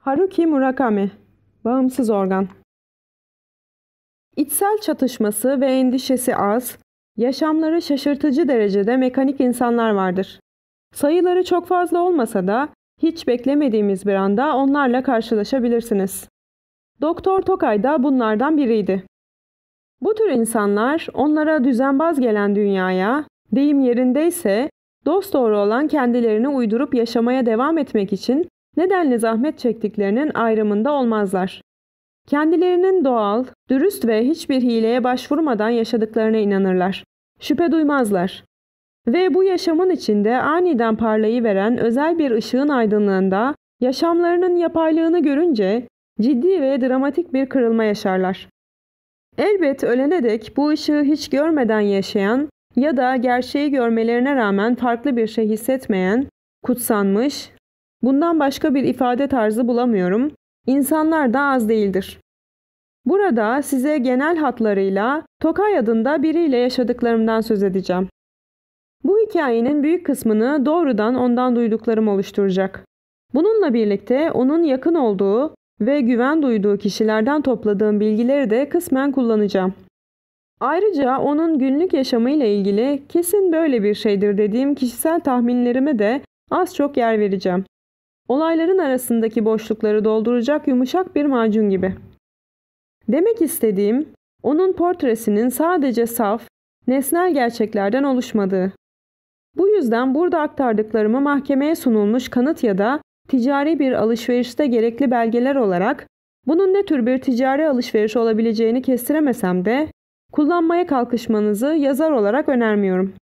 Haruki Murakami Bağımsız organ İçsel çatışması ve endişesi az, yaşamları şaşırtıcı derecede mekanik insanlar vardır. Sayıları çok fazla olmasa da hiç beklemediğimiz bir anda onlarla karşılaşabilirsiniz. Doktor Tokay da bunlardan biriydi. Bu tür insanlar onlara düzenbaz gelen dünyaya, deyim yerindeyse dost doğru olan kendilerini uydurup yaşamaya devam etmek için nedenle zahmet çektiklerinin ayrımında olmazlar. Kendilerinin doğal, dürüst ve hiçbir hileye başvurmadan yaşadıklarına inanırlar. Şüphe duymazlar. Ve bu yaşamın içinde aniden parlayıveren özel bir ışığın aydınlığında yaşamlarının yapaylığını görünce ciddi ve dramatik bir kırılma yaşarlar. Elbet ölene dek bu ışığı hiç görmeden yaşayan ya da gerçeği görmelerine rağmen farklı bir şey hissetmeyen, kutsanmış, Bundan başka bir ifade tarzı bulamıyorum. İnsanlar da az değildir. Burada size genel hatlarıyla Tokay adında biriyle yaşadıklarımdan söz edeceğim. Bu hikayenin büyük kısmını doğrudan ondan duyduklarım oluşturacak. Bununla birlikte onun yakın olduğu ve güven duyduğu kişilerden topladığım bilgileri de kısmen kullanacağım. Ayrıca onun günlük yaşamıyla ilgili kesin böyle bir şeydir dediğim kişisel tahminlerime de az çok yer vereceğim. Olayların arasındaki boşlukları dolduracak yumuşak bir macun gibi. Demek istediğim, onun portresinin sadece saf, nesnel gerçeklerden oluşmadığı. Bu yüzden burada aktardıklarımı mahkemeye sunulmuş kanıt ya da ticari bir alışverişte gerekli belgeler olarak bunun ne tür bir ticari alışveriş olabileceğini kestiremesem de kullanmaya kalkışmanızı yazar olarak önermiyorum.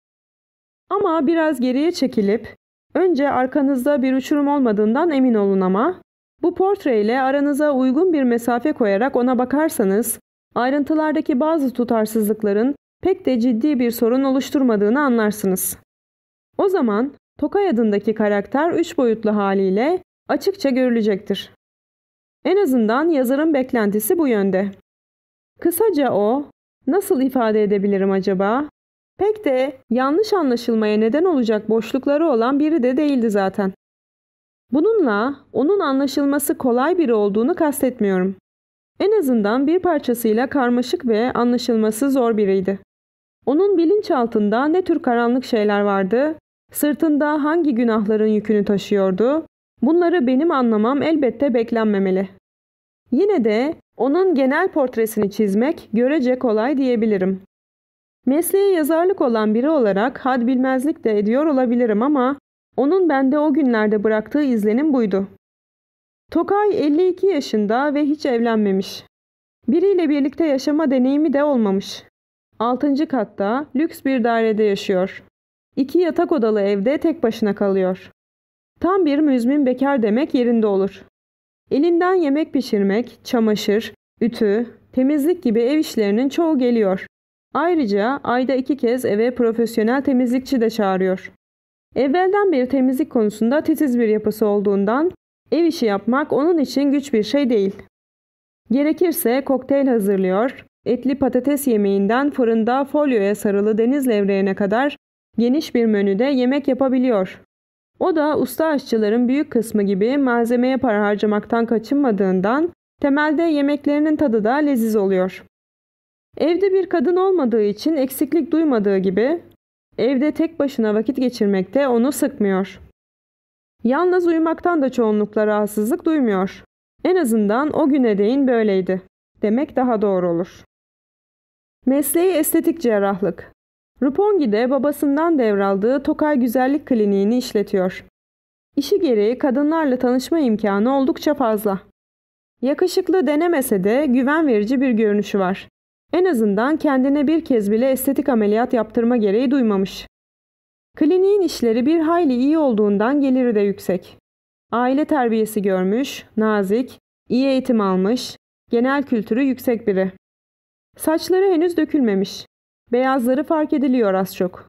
Ama biraz geriye çekilip Önce arkanızda bir uçurum olmadığından emin olun ama. Bu portreyle aranıza uygun bir mesafe koyarak ona bakarsanız, ayrıntılardaki bazı tutarsızlıkların pek de ciddi bir sorun oluşturmadığını anlarsınız. O zaman Tokay adındaki karakter üç boyutlu haliyle açıkça görülecektir. En azından yazarın beklentisi bu yönde. Kısaca o, nasıl ifade edebilirim acaba? Pek de yanlış anlaşılmaya neden olacak boşlukları olan biri de değildi zaten. Bununla onun anlaşılması kolay biri olduğunu kastetmiyorum. En azından bir parçasıyla karmaşık ve anlaşılması zor biriydi. Onun bilinç altında ne tür karanlık şeyler vardı, sırtında hangi günahların yükünü taşıyordu, bunları benim anlamam elbette beklenmemeli. Yine de onun genel portresini çizmek görece kolay diyebilirim. Mesleği yazarlık olan biri olarak had bilmezlik de ediyor olabilirim ama onun bende o günlerde bıraktığı izlenim buydu. Tokay 52 yaşında ve hiç evlenmemiş. Biriyle birlikte yaşama deneyimi de olmamış. 6. katta lüks bir dairede yaşıyor. İki yatak odalı evde tek başına kalıyor. Tam bir müzmin bekar demek yerinde olur. Elinden yemek pişirmek, çamaşır, ütü, temizlik gibi ev işlerinin çoğu geliyor. Ayrıca ayda iki kez eve profesyonel temizlikçi de çağırıyor. Evvelden beri temizlik konusunda titiz bir yapısı olduğundan ev işi yapmak onun için güç bir şey değil. Gerekirse kokteyl hazırlıyor, etli patates yemeğinden fırında folyoya sarılı deniz levreğine kadar geniş bir menüde yemek yapabiliyor. O da usta aşçıların büyük kısmı gibi malzemeye para harcamaktan kaçınmadığından temelde yemeklerinin tadı da leziz oluyor. Evde bir kadın olmadığı için eksiklik duymadığı gibi evde tek başına vakit geçirmek de onu sıkmıyor. Yalnız uyumaktan da çoğunlukla rahatsızlık duymuyor. En azından o güne değin böyleydi. Demek daha doğru olur. Mesleği estetik cerrahlık. Rupongi de babasından devraldığı Tokay Güzellik Kliniğini işletiyor. İşi gereği kadınlarla tanışma imkanı oldukça fazla. Yakışıklı denemese de güven verici bir görünüşü var. En azından kendine bir kez bile estetik ameliyat yaptırma gereği duymamış. Kliniğin işleri bir hayli iyi olduğundan geliri de yüksek. Aile terbiyesi görmüş, nazik, iyi eğitim almış, genel kültürü yüksek biri. Saçları henüz dökülmemiş. Beyazları fark ediliyor az çok.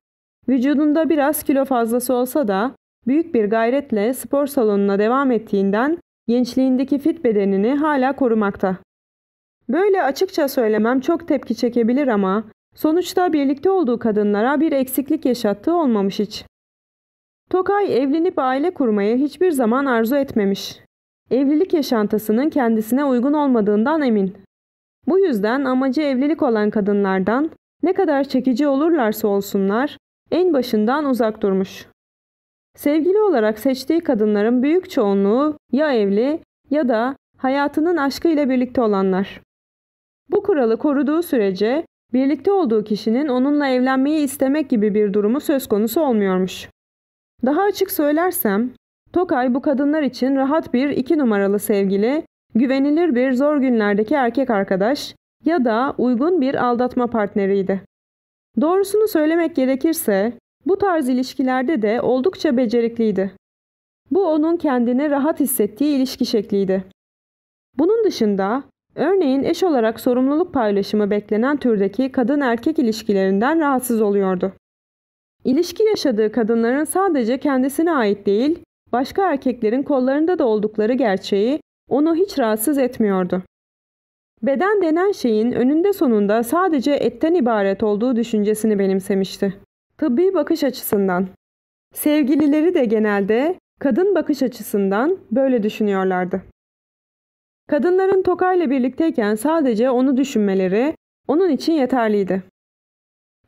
Vücudunda biraz kilo fazlası olsa da büyük bir gayretle spor salonuna devam ettiğinden gençliğindeki fit bedenini hala korumakta. Böyle açıkça söylemem çok tepki çekebilir ama sonuçta birlikte olduğu kadınlara bir eksiklik yaşattığı olmamış hiç. Tokay evlenip aile kurmayı hiçbir zaman arzu etmemiş. Evlilik yaşantısının kendisine uygun olmadığından emin. Bu yüzden amacı evlilik olan kadınlardan ne kadar çekici olurlarsa olsunlar en başından uzak durmuş. Sevgili olarak seçtiği kadınların büyük çoğunluğu ya evli ya da hayatının aşkıyla birlikte olanlar. Bu kuralı koruduğu sürece birlikte olduğu kişinin onunla evlenmeyi istemek gibi bir durumu söz konusu olmuyormuş. Daha açık söylersem, Tokay bu kadınlar için rahat bir iki numaralı sevgili, güvenilir bir zor günlerdeki erkek arkadaş ya da uygun bir aldatma partneriydi. Doğrusunu söylemek gerekirse bu tarz ilişkilerde de oldukça becerikliydi. Bu onun kendini rahat hissettiği ilişki şekliydi. Bunun dışında Örneğin eş olarak sorumluluk paylaşımı beklenen türdeki kadın erkek ilişkilerinden rahatsız oluyordu. İlişki yaşadığı kadınların sadece kendisine ait değil, başka erkeklerin kollarında da oldukları gerçeği onu hiç rahatsız etmiyordu. Beden denen şeyin önünde sonunda sadece etten ibaret olduğu düşüncesini benimsemişti. Tıbbi bakış açısından. Sevgilileri de genelde kadın bakış açısından böyle düşünüyorlardı. Kadınların Tokay'la birlikteyken sadece onu düşünmeleri onun için yeterliydi.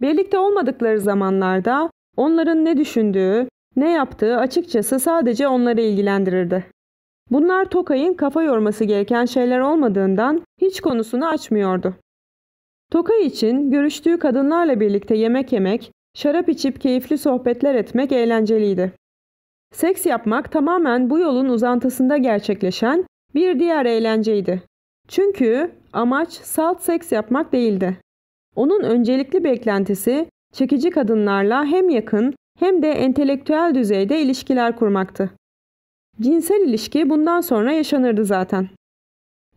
Birlikte olmadıkları zamanlarda onların ne düşündüğü, ne yaptığı açıkçası sadece onları ilgilendirirdi. Bunlar Tokay'ın kafa yorması gereken şeyler olmadığından hiç konusunu açmıyordu. Tokay için görüştüğü kadınlarla birlikte yemek yemek, şarap içip keyifli sohbetler etmek eğlenceliydi. Seks yapmak tamamen bu yolun uzantısında gerçekleşen bir diğer eğlenceydi. Çünkü amaç salt seks yapmak değildi. Onun öncelikli beklentisi çekici kadınlarla hem yakın hem de entelektüel düzeyde ilişkiler kurmaktı. Cinsel ilişki bundan sonra yaşanırdı zaten.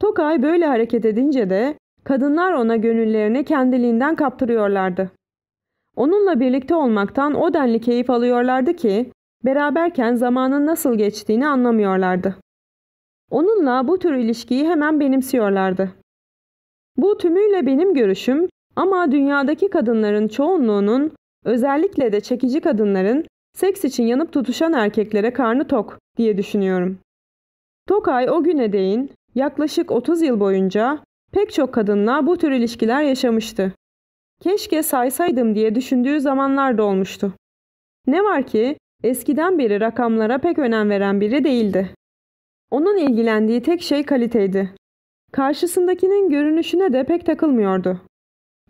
Tokay böyle hareket edince de kadınlar ona gönüllerini kendiliğinden kaptırıyorlardı. Onunla birlikte olmaktan o denli keyif alıyorlardı ki beraberken zamanın nasıl geçtiğini anlamıyorlardı. Onunla bu tür ilişkiyi hemen benimsiyorlardı. Bu tümüyle benim görüşüm ama dünyadaki kadınların çoğunluğunun, özellikle de çekici kadınların seks için yanıp tutuşan erkeklere karnı tok diye düşünüyorum. Tokay o güne değin yaklaşık 30 yıl boyunca pek çok kadınla bu tür ilişkiler yaşamıştı. Keşke saysaydım diye düşündüğü zamanlar da olmuştu. Ne var ki eskiden beri rakamlara pek önem veren biri değildi. Onun ilgilendiği tek şey kaliteydi. Karşısındakinin görünüşüne de pek takılmıyordu.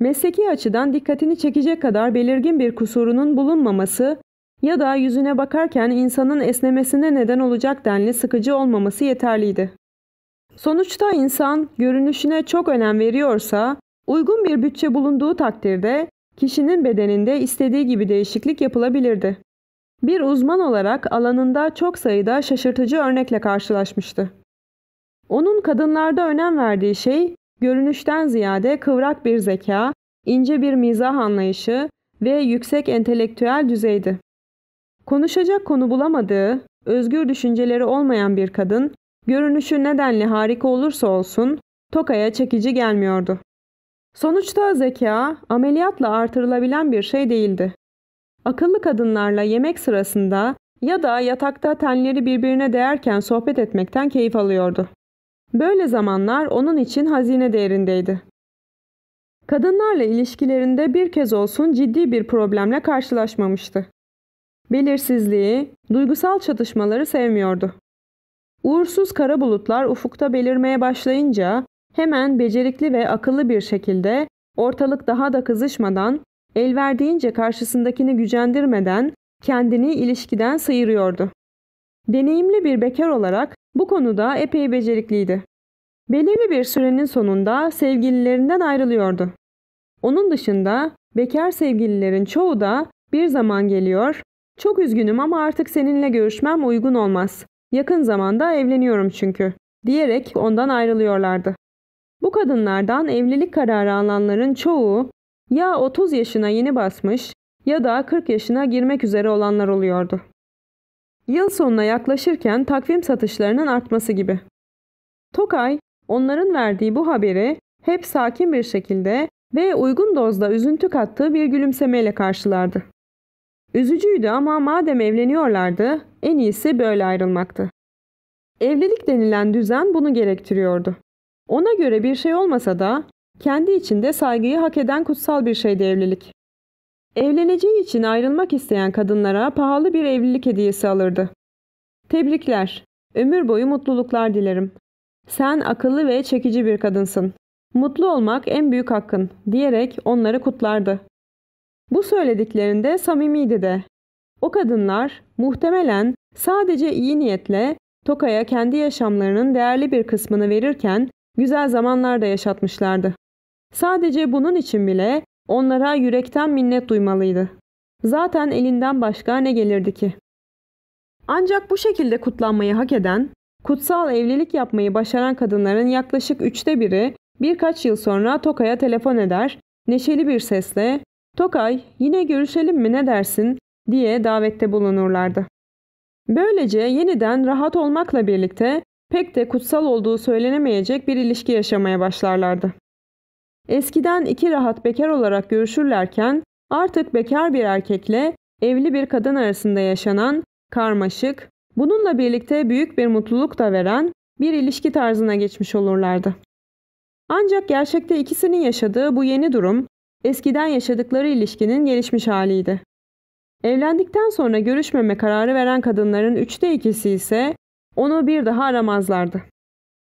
Mesleki açıdan dikkatini çekecek kadar belirgin bir kusurunun bulunmaması ya da yüzüne bakarken insanın esnemesine neden olacak denli sıkıcı olmaması yeterliydi. Sonuçta insan görünüşüne çok önem veriyorsa, uygun bir bütçe bulunduğu takdirde kişinin bedeninde istediği gibi değişiklik yapılabilirdi. Bir uzman olarak alanında çok sayıda şaşırtıcı örnekle karşılaşmıştı. Onun kadınlarda önem verdiği şey görünüşten ziyade kıvrak bir zeka, ince bir mizah anlayışı ve yüksek entelektüel düzeydi. Konuşacak konu bulamadığı, özgür düşünceleri olmayan bir kadın, görünüşü nedenli harika olursa olsun Toka'ya çekici gelmiyordu. Sonuçta zeka, ameliyatla artırılabilen bir şey değildi. Akıllı kadınlarla yemek sırasında ya da yatakta tenleri birbirine değerken sohbet etmekten keyif alıyordu. Böyle zamanlar onun için hazine değerindeydi. Kadınlarla ilişkilerinde bir kez olsun ciddi bir problemle karşılaşmamıştı. Belirsizliği, duygusal çatışmaları sevmiyordu. Uğursuz kara bulutlar ufukta belirmeye başlayınca hemen becerikli ve akıllı bir şekilde ortalık daha da kızışmadan el verdiğince karşısındakini gücendirmeden kendini ilişkiden sıyırıyordu. Deneyimli bir bekar olarak bu konuda epey becerikliydi. Belirli bir sürenin sonunda sevgililerinden ayrılıyordu. Onun dışında bekar sevgililerin çoğu da bir zaman geliyor, çok üzgünüm ama artık seninle görüşmem uygun olmaz. Yakın zamanda evleniyorum çünkü diyerek ondan ayrılıyorlardı. Bu kadınlardan evlilik kararı alanların çoğu ya 30 yaşına yeni basmış ya da 40 yaşına girmek üzere olanlar oluyordu. Yıl sonuna yaklaşırken takvim satışlarının artması gibi. Tokay, onların verdiği bu haberi hep sakin bir şekilde ve uygun dozda üzüntü kattığı bir gülümsemeyle karşılardı. Üzücüydü ama madem evleniyorlardı, en iyisi böyle ayrılmaktı. Evlilik denilen düzen bunu gerektiriyordu. Ona göre bir şey olmasa da kendi içinde saygıyı hak eden kutsal bir şeydi evlilik. Evleneceği için ayrılmak isteyen kadınlara pahalı bir evlilik hediyesi alırdı. Tebrikler. Ömür boyu mutluluklar dilerim. Sen akıllı ve çekici bir kadınsın. Mutlu olmak en büyük hakkın diyerek onları kutlardı. Bu söylediklerinde samimiydi de. O kadınlar muhtemelen sadece iyi niyetle Toka'ya kendi yaşamlarının değerli bir kısmını verirken güzel zamanlar da yaşatmışlardı. Sadece bunun için bile onlara yürekten minnet duymalıydı. Zaten elinden başka ne gelirdi ki? Ancak bu şekilde kutlanmayı hak eden, kutsal evlilik yapmayı başaran kadınların yaklaşık üçte biri birkaç yıl sonra Tokay'a telefon eder, neşeli bir sesle ''Tokay, yine görüşelim mi ne dersin?'' diye davette bulunurlardı. Böylece yeniden rahat olmakla birlikte pek de kutsal olduğu söylenemeyecek bir ilişki yaşamaya başlarlardı. Eskiden iki rahat bekar olarak görüşürlerken artık bekar bir erkekle evli bir kadın arasında yaşanan karmaşık, bununla birlikte büyük bir mutluluk da veren bir ilişki tarzına geçmiş olurlardı. Ancak gerçekte ikisinin yaşadığı bu yeni durum eskiden yaşadıkları ilişkinin gelişmiş haliydi. Evlendikten sonra görüşmeme kararı veren kadınların üçte ikisi ise onu bir daha aramazlardı.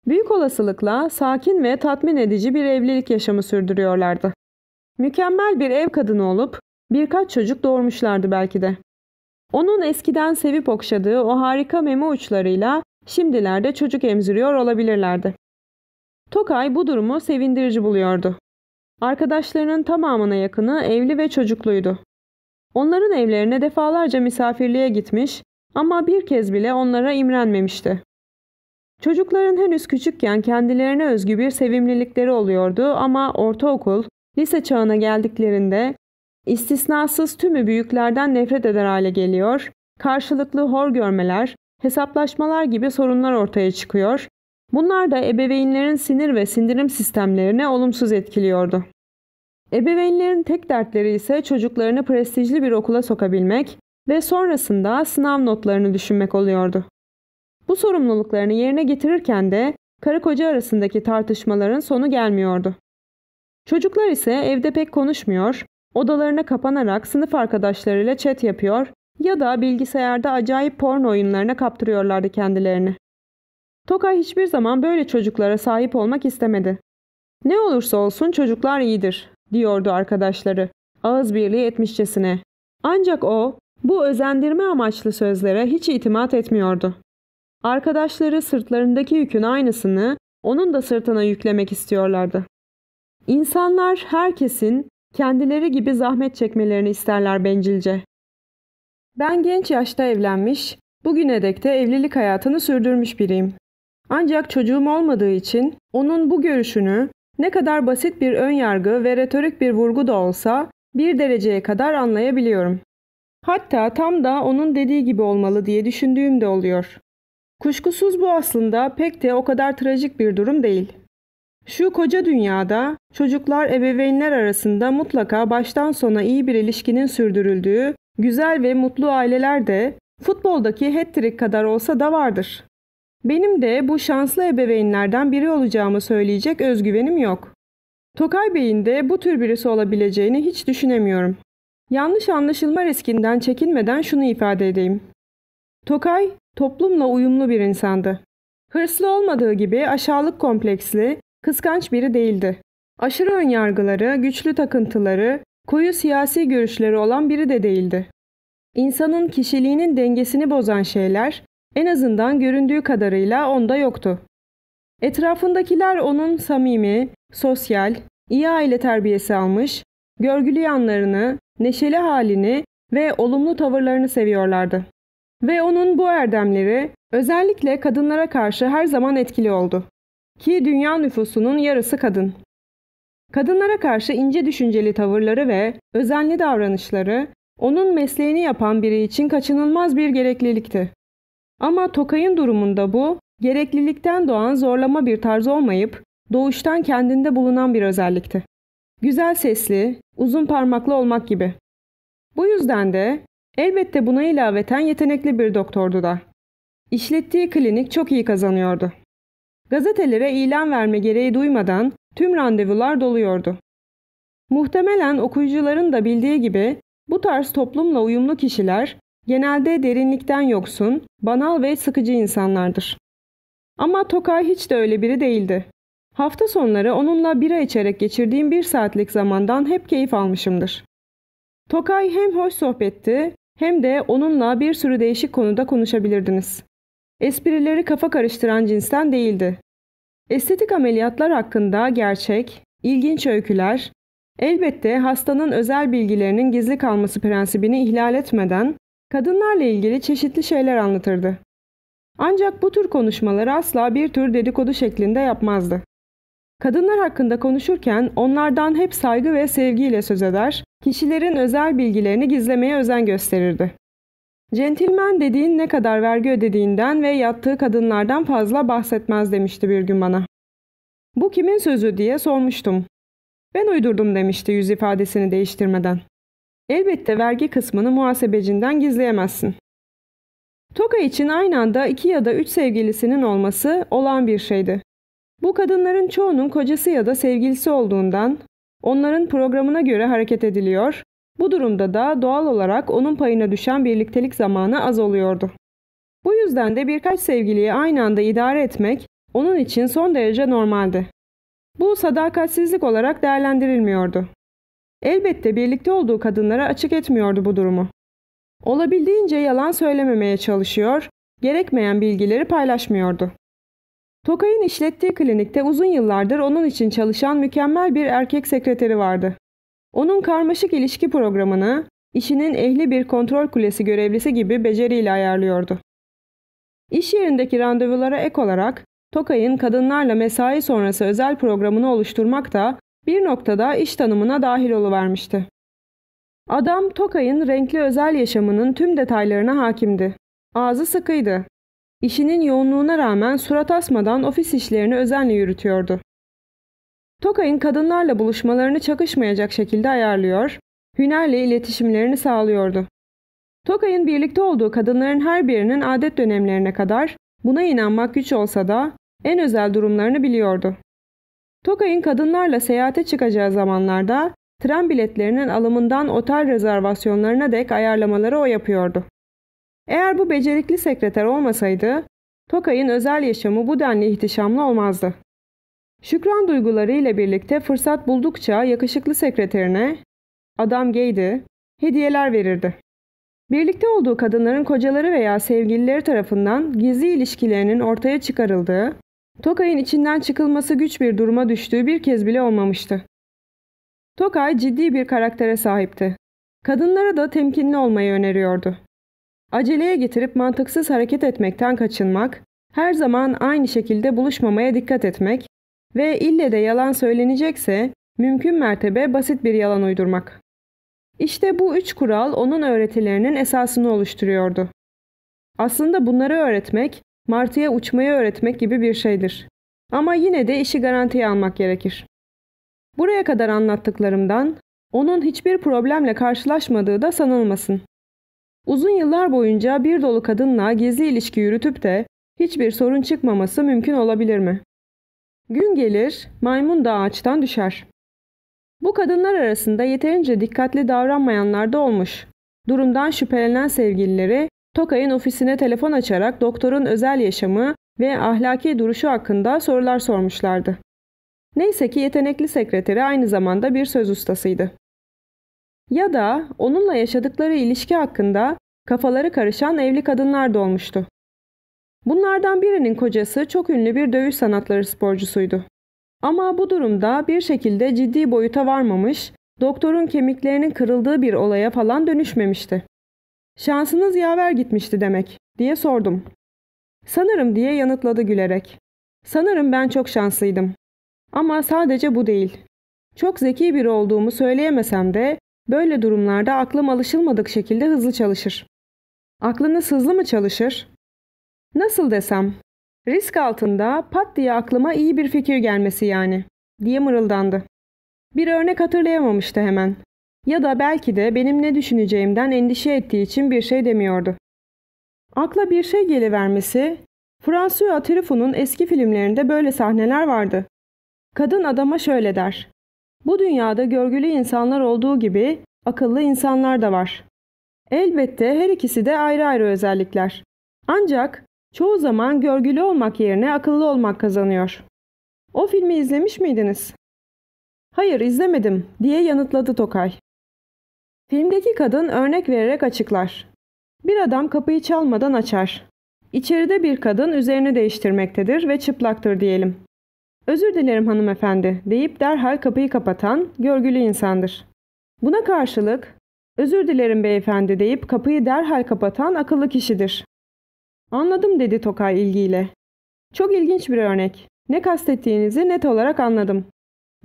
Büyük olasılıkla sakin ve tatmin edici bir evlilik yaşamı sürdürüyorlardı. Mükemmel bir ev kadını olup birkaç çocuk doğurmuşlardı belki de. Onun eskiden sevip okşadığı o harika meme uçlarıyla şimdilerde çocuk emziriyor olabilirlerdi. Tokay bu durumu sevindirici buluyordu. Arkadaşlarının tamamına yakını evli ve çocukluydu. Onların evlerine defalarca misafirliğe gitmiş ama bir kez bile onlara imrenmemişti. Çocukların henüz küçükken kendilerine özgü bir sevimlilikleri oluyordu ama ortaokul, lise çağına geldiklerinde istisnasız tümü büyüklerden nefret eder hale geliyor, karşılıklı hor görmeler, hesaplaşmalar gibi sorunlar ortaya çıkıyor. Bunlar da ebeveynlerin sinir ve sindirim sistemlerine olumsuz etkiliyordu. Ebeveynlerin tek dertleri ise çocuklarını prestijli bir okula sokabilmek ve sonrasında sınav notlarını düşünmek oluyordu. Bu sorumluluklarını yerine getirirken de karı koca arasındaki tartışmaların sonu gelmiyordu. Çocuklar ise evde pek konuşmuyor, odalarına kapanarak sınıf arkadaşlarıyla chat yapıyor ya da bilgisayarda acayip porno oyunlarına kaptırıyorlardı kendilerini. Tokay hiçbir zaman böyle çocuklara sahip olmak istemedi. Ne olursa olsun çocuklar iyidir, diyordu arkadaşları, ağız birliği etmişçesine. Ancak o, bu özendirme amaçlı sözlere hiç itimat etmiyordu. Arkadaşları sırtlarındaki yükün aynısını onun da sırtına yüklemek istiyorlardı. İnsanlar herkesin kendileri gibi zahmet çekmelerini isterler bencilce. Ben genç yaşta evlenmiş, bugüne dek de evlilik hayatını sürdürmüş biriyim. Ancak çocuğum olmadığı için onun bu görüşünü ne kadar basit bir ön yargı ve retorik bir vurgu da olsa bir dereceye kadar anlayabiliyorum. Hatta tam da onun dediği gibi olmalı diye düşündüğüm de oluyor. Kuşkusuz bu aslında pek de o kadar trajik bir durum değil. Şu koca dünyada çocuklar ebeveynler arasında mutlaka baştan sona iyi bir ilişkinin sürdürüldüğü güzel ve mutlu aileler de futboldaki hat-trick kadar olsa da vardır. Benim de bu şanslı ebeveynlerden biri olacağımı söyleyecek özgüvenim yok. Tokay Bey'in de bu tür birisi olabileceğini hiç düşünemiyorum. Yanlış anlaşılma riskinden çekinmeden şunu ifade edeyim. Tokay, toplumla uyumlu bir insandı. Hırslı olmadığı gibi aşağılık kompleksli, kıskanç biri değildi. Aşırı önyargıları, güçlü takıntıları, koyu siyasi görüşleri olan biri de değildi. İnsanın kişiliğinin dengesini bozan şeyler en azından göründüğü kadarıyla onda yoktu. Etrafındakiler onun samimi, sosyal, iyi aile terbiyesi almış, görgülü yanlarını, neşeli halini ve olumlu tavırlarını seviyorlardı. Ve onun bu erdemleri özellikle kadınlara karşı her zaman etkili oldu. Ki dünya nüfusunun yarısı kadın. Kadınlara karşı ince düşünceli tavırları ve özenli davranışları onun mesleğini yapan biri için kaçınılmaz bir gereklilikti. Ama Tokay'ın durumunda bu gereklilikten doğan zorlama bir tarz olmayıp doğuştan kendinde bulunan bir özellikti. Güzel sesli, uzun parmaklı olmak gibi. Bu yüzden de Elbette buna ilaveten yetenekli bir doktordu da. İşlettiği klinik çok iyi kazanıyordu. Gazetelere ilan verme gereği duymadan tüm randevular doluyordu. Muhtemelen okuyucuların da bildiği gibi bu tarz toplumla uyumlu kişiler genelde derinlikten yoksun, banal ve sıkıcı insanlardır. Ama Tokay hiç de öyle biri değildi. Hafta sonları onunla bira içerek geçirdiğim bir saatlik zamandan hep keyif almışımdır. Tokay hem hoş sohbetti hem de onunla bir sürü değişik konuda konuşabilirdiniz. Esprileri kafa karıştıran cinsten değildi. Estetik ameliyatlar hakkında gerçek, ilginç öyküler, elbette hastanın özel bilgilerinin gizli kalması prensibini ihlal etmeden kadınlarla ilgili çeşitli şeyler anlatırdı. Ancak bu tür konuşmaları asla bir tür dedikodu şeklinde yapmazdı. Kadınlar hakkında konuşurken onlardan hep saygı ve sevgiyle söz eder, Kişilerin özel bilgilerini gizlemeye özen gösterirdi. Centilmen dediğin ne kadar vergi ödediğinden ve yattığı kadınlardan fazla bahsetmez demişti bir gün bana. Bu kimin sözü diye sormuştum. Ben uydurdum demişti yüz ifadesini değiştirmeden. Elbette vergi kısmını muhasebecinden gizleyemezsin. Toka için aynı anda iki ya da üç sevgilisinin olması olan bir şeydi. Bu kadınların çoğunun kocası ya da sevgilisi olduğundan onların programına göre hareket ediliyor, bu durumda da doğal olarak onun payına düşen birliktelik zamanı az oluyordu. Bu yüzden de birkaç sevgiliyi aynı anda idare etmek onun için son derece normaldi. Bu sadakatsizlik olarak değerlendirilmiyordu. Elbette birlikte olduğu kadınlara açık etmiyordu bu durumu. Olabildiğince yalan söylememeye çalışıyor, gerekmeyen bilgileri paylaşmıyordu. Tokay'ın işlettiği klinikte uzun yıllardır onun için çalışan mükemmel bir erkek sekreteri vardı. Onun karmaşık ilişki programını işinin ehli bir kontrol kulesi görevlisi gibi beceriyle ayarlıyordu. İş yerindeki randevulara ek olarak Tokay'ın kadınlarla mesai sonrası özel programını oluşturmak da bir noktada iş tanımına dahil oluvermişti. Adam Tokay'ın renkli özel yaşamının tüm detaylarına hakimdi. Ağzı sıkıydı İşinin yoğunluğuna rağmen surat asmadan ofis işlerini özenle yürütüyordu. Tokay'ın kadınlarla buluşmalarını çakışmayacak şekilde ayarlıyor, Hüner'le iletişimlerini sağlıyordu. Tokay'ın birlikte olduğu kadınların her birinin adet dönemlerine kadar buna inanmak güç olsa da en özel durumlarını biliyordu. Tokay'ın kadınlarla seyahate çıkacağı zamanlarda tren biletlerinin alımından otel rezervasyonlarına dek ayarlamaları o yapıyordu. Eğer bu becerikli sekreter olmasaydı, Tokay'ın özel yaşamı bu denli ihtişamlı olmazdı. Şükran duyguları ile birlikte fırsat buldukça yakışıklı sekreterine, adam gaydi, hediyeler verirdi. Birlikte olduğu kadınların kocaları veya sevgilileri tarafından gizli ilişkilerinin ortaya çıkarıldığı, Tokay'ın içinden çıkılması güç bir duruma düştüğü bir kez bile olmamıştı. Tokay ciddi bir karaktere sahipti. Kadınlara da temkinli olmayı öneriyordu. Aceleye getirip mantıksız hareket etmekten kaçınmak, her zaman aynı şekilde buluşmamaya dikkat etmek ve ille de yalan söylenecekse mümkün mertebe basit bir yalan uydurmak. İşte bu üç kural onun öğretilerinin esasını oluşturuyordu. Aslında bunları öğretmek, martıya uçmayı öğretmek gibi bir şeydir. Ama yine de işi garantiye almak gerekir. Buraya kadar anlattıklarımdan onun hiçbir problemle karşılaşmadığı da sanılmasın. Uzun yıllar boyunca bir dolu kadınla gizli ilişki yürütüp de hiçbir sorun çıkmaması mümkün olabilir mi? Gün gelir, maymun da ağaçtan düşer. Bu kadınlar arasında yeterince dikkatli davranmayanlar da olmuş. Durumdan şüphelenen sevgilileri Tokay'ın ofisine telefon açarak doktorun özel yaşamı ve ahlaki duruşu hakkında sorular sormuşlardı. Neyse ki yetenekli sekreteri aynı zamanda bir söz ustasıydı ya da onunla yaşadıkları ilişki hakkında kafaları karışan evli kadınlar da olmuştu. Bunlardan birinin kocası çok ünlü bir dövüş sanatları sporcusuydu. Ama bu durumda bir şekilde ciddi boyuta varmamış, doktorun kemiklerinin kırıldığı bir olaya falan dönüşmemişti. Şansınız yaver gitmişti demek diye sordum. Sanırım diye yanıtladı gülerek. Sanırım ben çok şanslıydım. Ama sadece bu değil. Çok zeki biri olduğumu söyleyemesem de Böyle durumlarda aklım alışılmadık şekilde hızlı çalışır. Aklınız hızlı mı çalışır? Nasıl desem? Risk altında pat diye aklıma iyi bir fikir gelmesi yani diye mırıldandı. Bir örnek hatırlayamamıştı hemen. Ya da belki de benim ne düşüneceğimden endişe ettiği için bir şey demiyordu. Akla bir şey gelivermesi, François Truffaut'un eski filmlerinde böyle sahneler vardı. Kadın adama şöyle der. Bu dünyada görgülü insanlar olduğu gibi akıllı insanlar da var. Elbette her ikisi de ayrı ayrı özellikler. Ancak çoğu zaman görgülü olmak yerine akıllı olmak kazanıyor. O filmi izlemiş miydiniz? Hayır izlemedim diye yanıtladı Tokay. Filmdeki kadın örnek vererek açıklar. Bir adam kapıyı çalmadan açar. İçeride bir kadın üzerini değiştirmektedir ve çıplaktır diyelim. Özür dilerim hanımefendi deyip derhal kapıyı kapatan görgülü insandır. Buna karşılık özür dilerim beyefendi deyip kapıyı derhal kapatan akıllı kişidir. Anladım dedi Tokay ilgiyle. Çok ilginç bir örnek. Ne kastettiğinizi net olarak anladım.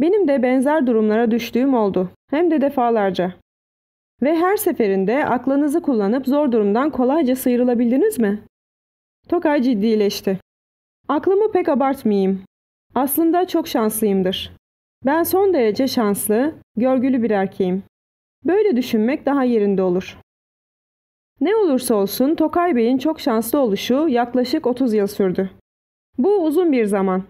Benim de benzer durumlara düştüğüm oldu. Hem de defalarca. Ve her seferinde aklınızı kullanıp zor durumdan kolayca sıyrılabildiniz mi? Tokay ciddileşti. Aklımı pek abartmayayım. Aslında çok şanslıyımdır. Ben son derece şanslı, görgülü bir erkeğim. Böyle düşünmek daha yerinde olur. Ne olursa olsun Tokay Bey'in çok şanslı oluşu yaklaşık 30 yıl sürdü. Bu uzun bir zaman.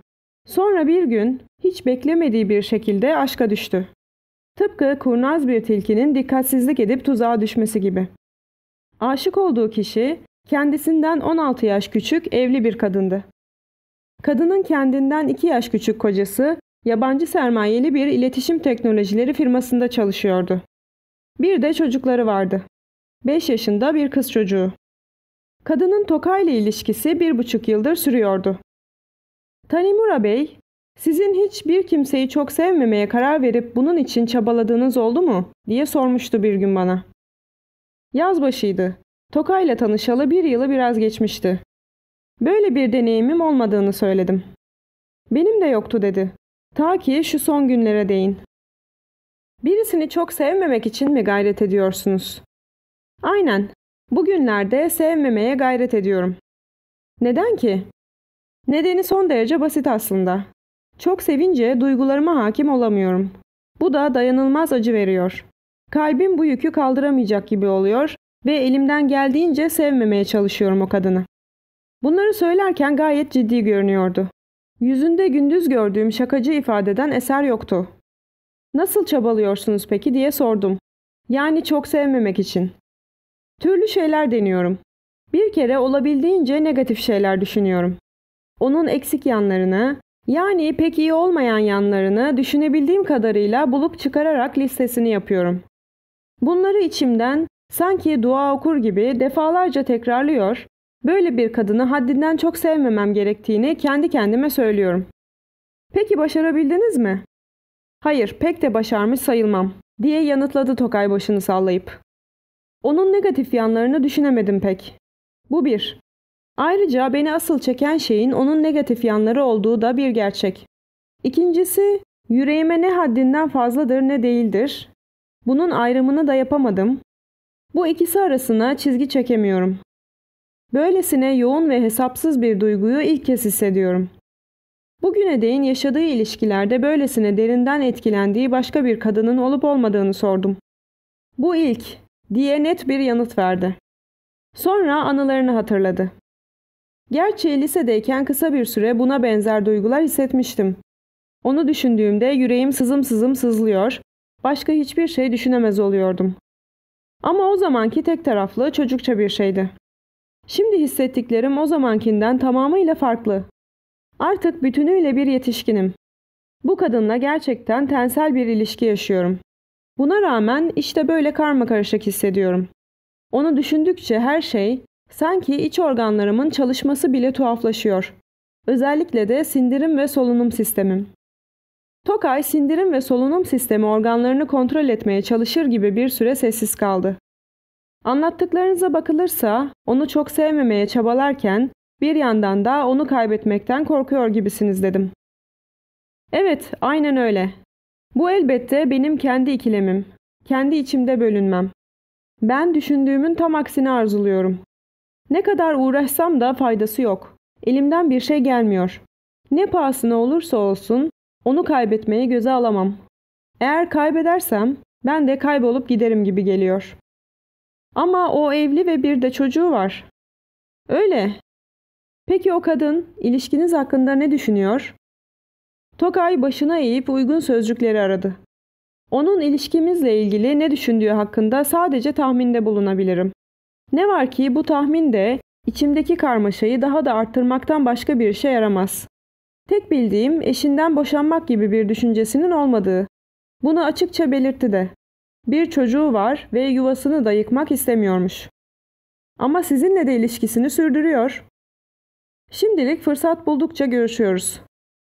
Sonra bir gün hiç beklemediği bir şekilde aşka düştü. Tıpkı kurnaz bir tilkinin dikkatsizlik edip tuzağa düşmesi gibi. Aşık olduğu kişi kendisinden 16 yaş küçük evli bir kadındı. Kadının kendinden 2 yaş küçük kocası yabancı sermayeli bir iletişim teknolojileri firmasında çalışıyordu. Bir de çocukları vardı. 5 yaşında bir kız çocuğu. Kadının Tokay'la ilişkisi bir buçuk yıldır sürüyordu. Tanimura Bey, sizin hiç bir kimseyi çok sevmemeye karar verip bunun için çabaladığınız oldu mu? diye sormuştu bir gün bana. Yaz başıydı. Tokay'la tanışalı bir yılı biraz geçmişti. Böyle bir deneyimim olmadığını söyledim. Benim de yoktu dedi. Ta ki şu son günlere değin. Birisini çok sevmemek için mi gayret ediyorsunuz? Aynen. Bugünlerde sevmemeye gayret ediyorum. Neden ki? Nedeni son derece basit aslında. Çok sevince duygularıma hakim olamıyorum. Bu da dayanılmaz acı veriyor. Kalbim bu yükü kaldıramayacak gibi oluyor ve elimden geldiğince sevmemeye çalışıyorum o kadını. Bunları söylerken gayet ciddi görünüyordu. Yüzünde gündüz gördüğüm şakacı ifadeden eser yoktu. Nasıl çabalıyorsunuz peki diye sordum. Yani çok sevmemek için. Türlü şeyler deniyorum. Bir kere olabildiğince negatif şeyler düşünüyorum. Onun eksik yanlarını, yani pek iyi olmayan yanlarını düşünebildiğim kadarıyla bulup çıkararak listesini yapıyorum. Bunları içimden sanki dua okur gibi defalarca tekrarlıyor Böyle bir kadını haddinden çok sevmemem gerektiğini kendi kendime söylüyorum. Peki başarabildiniz mi? Hayır, pek de başarmış sayılmam, diye yanıtladı Tokay başını sallayıp. Onun negatif yanlarını düşünemedim pek. Bu bir. Ayrıca beni asıl çeken şeyin onun negatif yanları olduğu da bir gerçek. İkincisi, yüreğime ne haddinden fazladır ne değildir. Bunun ayrımını da yapamadım. Bu ikisi arasına çizgi çekemiyorum. Böylesine yoğun ve hesapsız bir duyguyu ilk kez hissediyorum. Bugüne değin yaşadığı ilişkilerde böylesine derinden etkilendiği başka bir kadının olup olmadığını sordum. Bu ilk diye net bir yanıt verdi. Sonra anılarını hatırladı. Gerçi lisedeyken kısa bir süre buna benzer duygular hissetmiştim. Onu düşündüğümde yüreğim sızım sızım sızlıyor, başka hiçbir şey düşünemez oluyordum. Ama o zamanki tek taraflı çocukça bir şeydi. Şimdi hissettiklerim o zamankinden tamamıyla farklı. Artık bütünüyle bir yetişkinim. Bu kadınla gerçekten tensel bir ilişki yaşıyorum. Buna rağmen işte böyle karma karışık hissediyorum. Onu düşündükçe her şey sanki iç organlarımın çalışması bile tuhaflaşıyor. Özellikle de sindirim ve solunum sistemim. Tokay sindirim ve solunum sistemi organlarını kontrol etmeye çalışır gibi bir süre sessiz kaldı. Anlattıklarınıza bakılırsa onu çok sevmemeye çabalarken bir yandan da onu kaybetmekten korkuyor gibisiniz dedim. Evet, aynen öyle. Bu elbette benim kendi ikilemim. Kendi içimde bölünmem. Ben düşündüğümün tam aksini arzuluyorum. Ne kadar uğraşsam da faydası yok. Elimden bir şey gelmiyor. Ne pahasına olursa olsun onu kaybetmeyi göze alamam. Eğer kaybedersem ben de kaybolup giderim gibi geliyor. Ama o evli ve bir de çocuğu var. Öyle. Peki o kadın ilişkiniz hakkında ne düşünüyor? Tokay başına eğip uygun sözcükleri aradı. Onun ilişkimizle ilgili ne düşündüğü hakkında sadece tahminde bulunabilirim. Ne var ki bu tahmin de içimdeki karmaşayı daha da arttırmaktan başka bir işe yaramaz. Tek bildiğim eşinden boşanmak gibi bir düşüncesinin olmadığı. Bunu açıkça belirtti de. Bir çocuğu var ve yuvasını da yıkmak istemiyormuş. Ama sizinle de ilişkisini sürdürüyor. Şimdilik fırsat buldukça görüşüyoruz.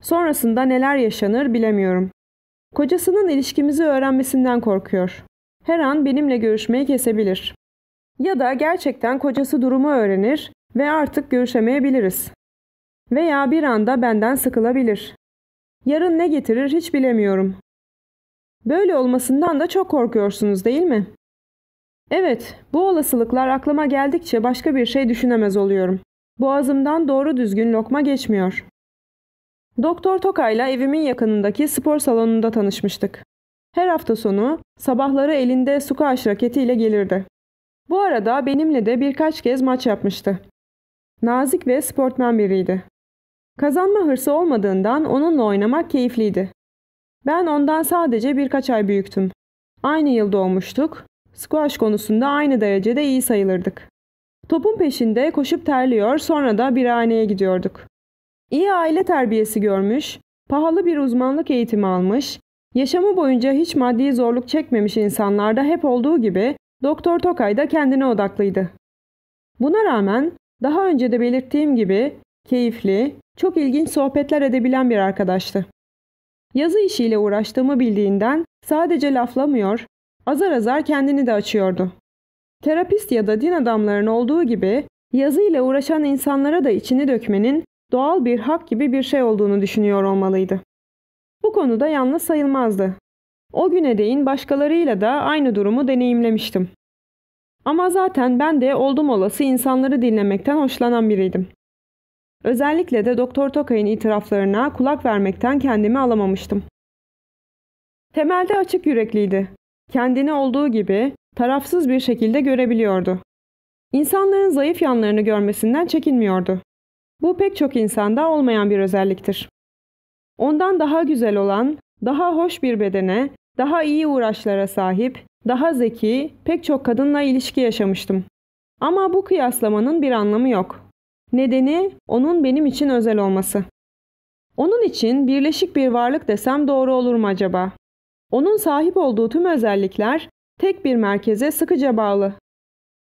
Sonrasında neler yaşanır bilemiyorum. Kocasının ilişkimizi öğrenmesinden korkuyor. Her an benimle görüşmeyi kesebilir. Ya da gerçekten kocası durumu öğrenir ve artık görüşemeyebiliriz. Veya bir anda benden sıkılabilir. Yarın ne getirir hiç bilemiyorum. Böyle olmasından da çok korkuyorsunuz değil mi? Evet, bu olasılıklar aklıma geldikçe başka bir şey düşünemez oluyorum. Boğazımdan doğru düzgün lokma geçmiyor. Doktor Tokay'la evimin yakınındaki spor salonunda tanışmıştık. Her hafta sonu sabahları elinde squash raketiyle gelirdi. Bu arada benimle de birkaç kez maç yapmıştı. Nazik ve sportmen biriydi. Kazanma hırsı olmadığından onunla oynamak keyifliydi. Ben ondan sadece birkaç ay büyüktüm. Aynı yıl doğmuştuk. Squash konusunda aynı derecede iyi sayılırdık. Topun peşinde koşup terliyor sonra da bir haneye gidiyorduk. İyi aile terbiyesi görmüş, pahalı bir uzmanlık eğitimi almış, yaşamı boyunca hiç maddi zorluk çekmemiş insanlarda hep olduğu gibi Doktor Tokay da kendine odaklıydı. Buna rağmen daha önce de belirttiğim gibi keyifli, çok ilginç sohbetler edebilen bir arkadaştı. Yazı işiyle uğraştığımı bildiğinden sadece laflamıyor, azar azar kendini de açıyordu. Terapist ya da din adamlarının olduğu gibi yazıyla uğraşan insanlara da içini dökmenin doğal bir hak gibi bir şey olduğunu düşünüyor olmalıydı. Bu konuda yalnız sayılmazdı. O güne değin başkalarıyla da aynı durumu deneyimlemiştim. Ama zaten ben de oldum olası insanları dinlemekten hoşlanan biriydim. Özellikle de Doktor Tokay'ın itiraflarına kulak vermekten kendimi alamamıştım. Temelde açık yürekliydi. Kendini olduğu gibi tarafsız bir şekilde görebiliyordu. İnsanların zayıf yanlarını görmesinden çekinmiyordu. Bu pek çok insanda olmayan bir özelliktir. Ondan daha güzel olan, daha hoş bir bedene, daha iyi uğraşlara sahip, daha zeki, pek çok kadınla ilişki yaşamıştım. Ama bu kıyaslamanın bir anlamı yok. Nedeni onun benim için özel olması. Onun için birleşik bir varlık desem doğru olur mu acaba? Onun sahip olduğu tüm özellikler tek bir merkeze sıkıca bağlı.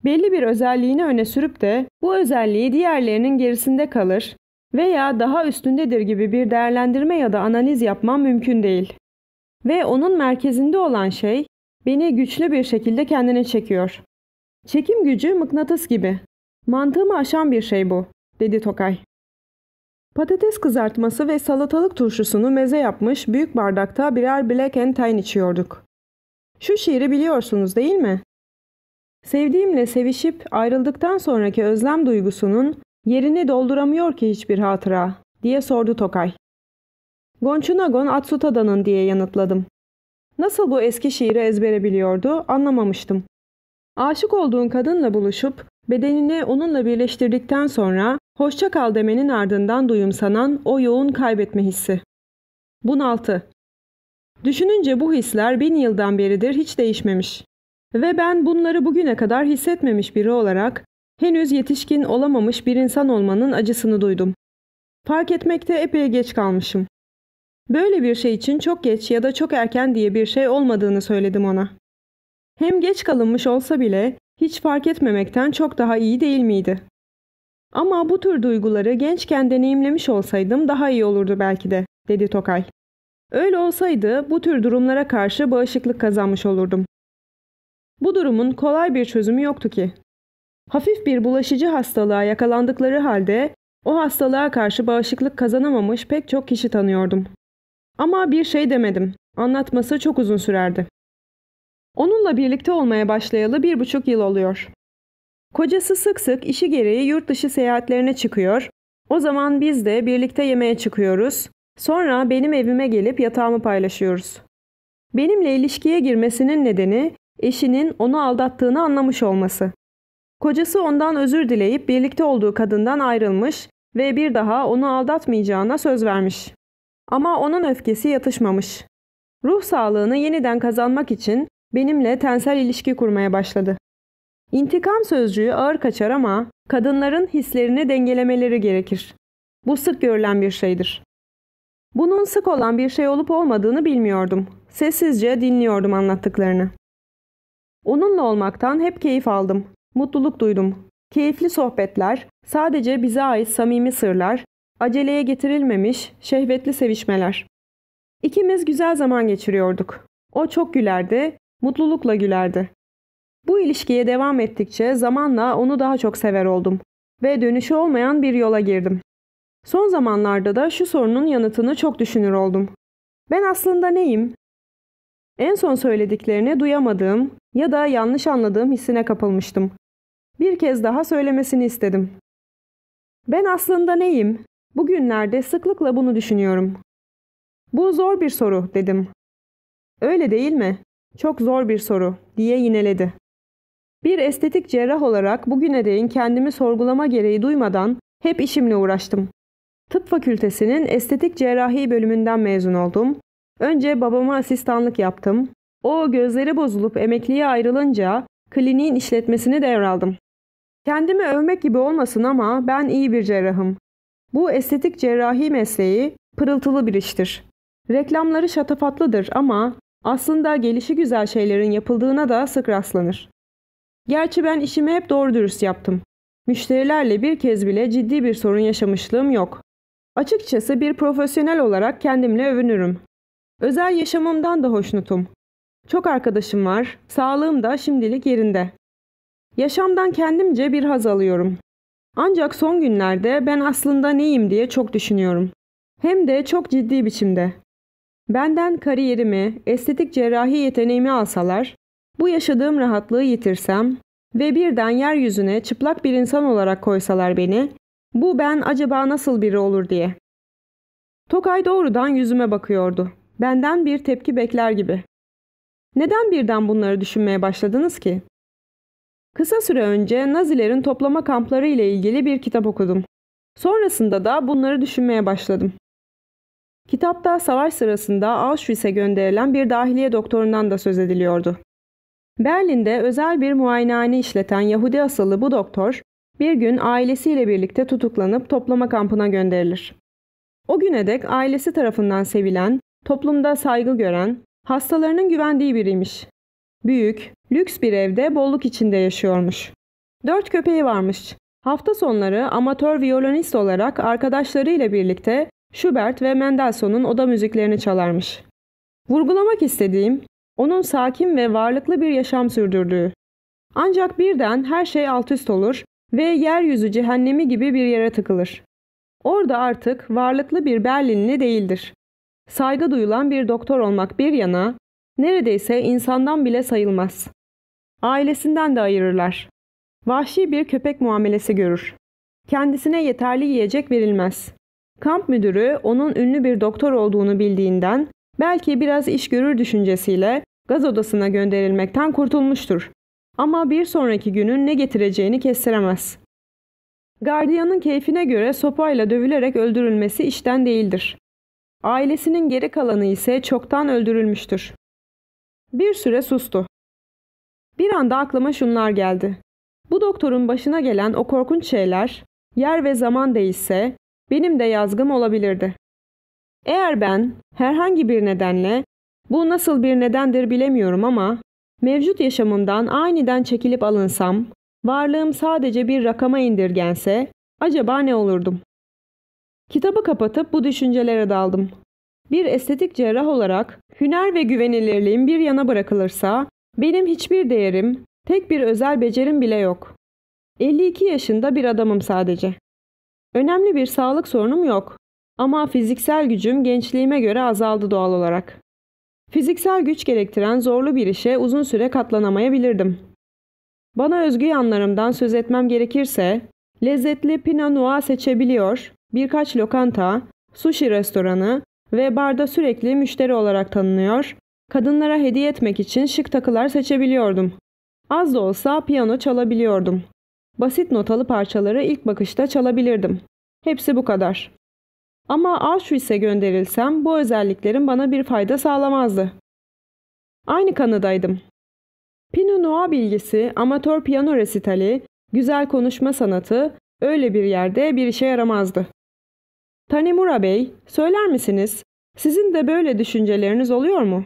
Belli bir özelliğini öne sürüp de bu özelliği diğerlerinin gerisinde kalır veya daha üstündedir gibi bir değerlendirme ya da analiz yapmam mümkün değil. Ve onun merkezinde olan şey beni güçlü bir şekilde kendine çekiyor. Çekim gücü mıknatıs gibi. Mantığımı aşan bir şey bu, dedi Tokay. Patates kızartması ve salatalık turşusunu meze yapmış büyük bardakta birer Black and Tine içiyorduk. Şu şiiri biliyorsunuz değil mi? Sevdiğimle sevişip ayrıldıktan sonraki özlem duygusunun yerini dolduramıyor ki hiçbir hatıra diye sordu Tokay. Gonçunagon Atsutada'nın diye yanıtladım. Nasıl bu eski şiiri ezbere biliyordu anlamamıştım. Aşık olduğun kadınla buluşup Bedenini onunla birleştirdikten sonra hoşça kal demenin ardından duyumsanan o yoğun kaybetme hissi. Bunaltı. Düşününce bu hisler bin yıldan beridir hiç değişmemiş. Ve ben bunları bugüne kadar hissetmemiş biri olarak henüz yetişkin olamamış bir insan olmanın acısını duydum. Fark etmekte epey geç kalmışım. Böyle bir şey için çok geç ya da çok erken diye bir şey olmadığını söyledim ona. Hem geç kalınmış olsa bile hiç fark etmemekten çok daha iyi değil miydi? Ama bu tür duyguları gençken deneyimlemiş olsaydım daha iyi olurdu belki de, dedi Tokay. Öyle olsaydı bu tür durumlara karşı bağışıklık kazanmış olurdum. Bu durumun kolay bir çözümü yoktu ki. Hafif bir bulaşıcı hastalığa yakalandıkları halde o hastalığa karşı bağışıklık kazanamamış pek çok kişi tanıyordum. Ama bir şey demedim. Anlatması çok uzun sürerdi. Onunla birlikte olmaya başlayalı bir buçuk yıl oluyor. Kocası sık sık işi gereği yurt dışı seyahatlerine çıkıyor. O zaman biz de birlikte yemeğe çıkıyoruz. Sonra benim evime gelip yatağımı paylaşıyoruz. Benimle ilişkiye girmesinin nedeni eşinin onu aldattığını anlamış olması. Kocası ondan özür dileyip birlikte olduğu kadından ayrılmış ve bir daha onu aldatmayacağına söz vermiş. Ama onun öfkesi yatışmamış. Ruh sağlığını yeniden kazanmak için benimle tensel ilişki kurmaya başladı. İntikam sözcüğü ağır kaçar ama kadınların hislerini dengelemeleri gerekir. Bu sık görülen bir şeydir. Bunun sık olan bir şey olup olmadığını bilmiyordum. Sessizce dinliyordum anlattıklarını. Onunla olmaktan hep keyif aldım. Mutluluk duydum. Keyifli sohbetler, sadece bize ait samimi sırlar, aceleye getirilmemiş, şehvetli sevişmeler. İkimiz güzel zaman geçiriyorduk. O çok gülerdi, Mutlulukla gülerdi. Bu ilişkiye devam ettikçe zamanla onu daha çok sever oldum ve dönüşü olmayan bir yola girdim. Son zamanlarda da şu sorunun yanıtını çok düşünür oldum. Ben aslında neyim? En son söylediklerini duyamadığım ya da yanlış anladığım hissine kapılmıştım. Bir kez daha söylemesini istedim. Ben aslında neyim? Bugünlerde sıklıkla bunu düşünüyorum. Bu zor bir soru dedim. Öyle değil mi? Çok zor bir soru diye yineledi. Bir estetik cerrah olarak bugüne değin kendimi sorgulama gereği duymadan hep işimle uğraştım. Tıp fakültesinin estetik cerrahi bölümünden mezun oldum. Önce babama asistanlık yaptım. O gözleri bozulup emekliye ayrılınca kliniğin işletmesini devraldım. Kendimi övmek gibi olmasın ama ben iyi bir cerrahım. Bu estetik cerrahi mesleği pırıltılı bir iştir. Reklamları şatafatlıdır ama aslında gelişi güzel şeylerin yapıldığına da sık rastlanır. Gerçi ben işimi hep doğru dürüst yaptım. Müşterilerle bir kez bile ciddi bir sorun yaşamışlığım yok. Açıkçası bir profesyonel olarak kendimle övünürüm. Özel yaşamımdan da hoşnutum. Çok arkadaşım var, sağlığım da şimdilik yerinde. Yaşamdan kendimce bir haz alıyorum. Ancak son günlerde ben aslında neyim diye çok düşünüyorum. Hem de çok ciddi biçimde. Benden kariyerimi, estetik cerrahi yeteneğimi alsalar, bu yaşadığım rahatlığı yitirsem ve birden yeryüzüne çıplak bir insan olarak koysalar beni, bu ben acaba nasıl biri olur diye. Tokay doğrudan yüzüme bakıyordu. Benden bir tepki bekler gibi. Neden birden bunları düşünmeye başladınız ki? Kısa süre önce Nazilerin toplama kampları ile ilgili bir kitap okudum. Sonrasında da bunları düşünmeye başladım. Kitapta savaş sırasında Auschwitz'e gönderilen bir dahiliye doktorundan da söz ediliyordu. Berlin'de özel bir muayenehane işleten Yahudi asıllı bu doktor, bir gün ailesiyle birlikte tutuklanıp toplama kampına gönderilir. O güne dek ailesi tarafından sevilen, toplumda saygı gören, hastalarının güvendiği biriymiş. Büyük, lüks bir evde bolluk içinde yaşıyormuş. Dört köpeği varmış. Hafta sonları amatör violonist olarak arkadaşlarıyla birlikte Schubert ve Mendelssohn'un oda müziklerini çalarmış. Vurgulamak istediğim, onun sakin ve varlıklı bir yaşam sürdürdüğü. Ancak birden her şey altüst olur ve yeryüzü cehennemi gibi bir yere tıkılır. Orada artık varlıklı bir Berlinli değildir. Saygı duyulan bir doktor olmak bir yana, neredeyse insandan bile sayılmaz. Ailesinden de ayırırlar. Vahşi bir köpek muamelesi görür. Kendisine yeterli yiyecek verilmez. Kamp müdürü onun ünlü bir doktor olduğunu bildiğinden belki biraz iş görür düşüncesiyle gaz odasına gönderilmekten kurtulmuştur. Ama bir sonraki günün ne getireceğini kestiremez. Gardiyanın keyfine göre sopayla dövülerek öldürülmesi işten değildir. Ailesinin geri kalanı ise çoktan öldürülmüştür. Bir süre sustu. Bir anda aklıma şunlar geldi. Bu doktorun başına gelen o korkunç şeyler, yer ve zaman değilse, benim de yazgım olabilirdi. Eğer ben herhangi bir nedenle, bu nasıl bir nedendir bilemiyorum ama mevcut yaşamımdan aniden çekilip alınsam, varlığım sadece bir rakama indirgense acaba ne olurdum? Kitabı kapatıp bu düşüncelere daldım. Bir estetik cerrah olarak hüner ve güvenilirliğim bir yana bırakılırsa benim hiçbir değerim, tek bir özel becerim bile yok. 52 yaşında bir adamım sadece. Önemli bir sağlık sorunum yok. Ama fiziksel gücüm gençliğime göre azaldı doğal olarak. Fiziksel güç gerektiren zorlu bir işe uzun süre katlanamayabilirdim. Bana özgü yanlarımdan söz etmem gerekirse, lezzetli Pinot Noir seçebiliyor, birkaç lokanta, sushi restoranı ve barda sürekli müşteri olarak tanınıyor, kadınlara hediye etmek için şık takılar seçebiliyordum. Az da olsa piyano çalabiliyordum. Basit notalı parçaları ilk bakışta çalabilirdim. Hepsi bu kadar. Ama Auschwitz'e gönderilsem bu özelliklerin bana bir fayda sağlamazdı. Aynı kanıdaydım. Pinot Noir bilgisi, amatör piyano resitali, güzel konuşma sanatı öyle bir yerde bir işe yaramazdı. Tanimura Bey, söyler misiniz? Sizin de böyle düşünceleriniz oluyor mu?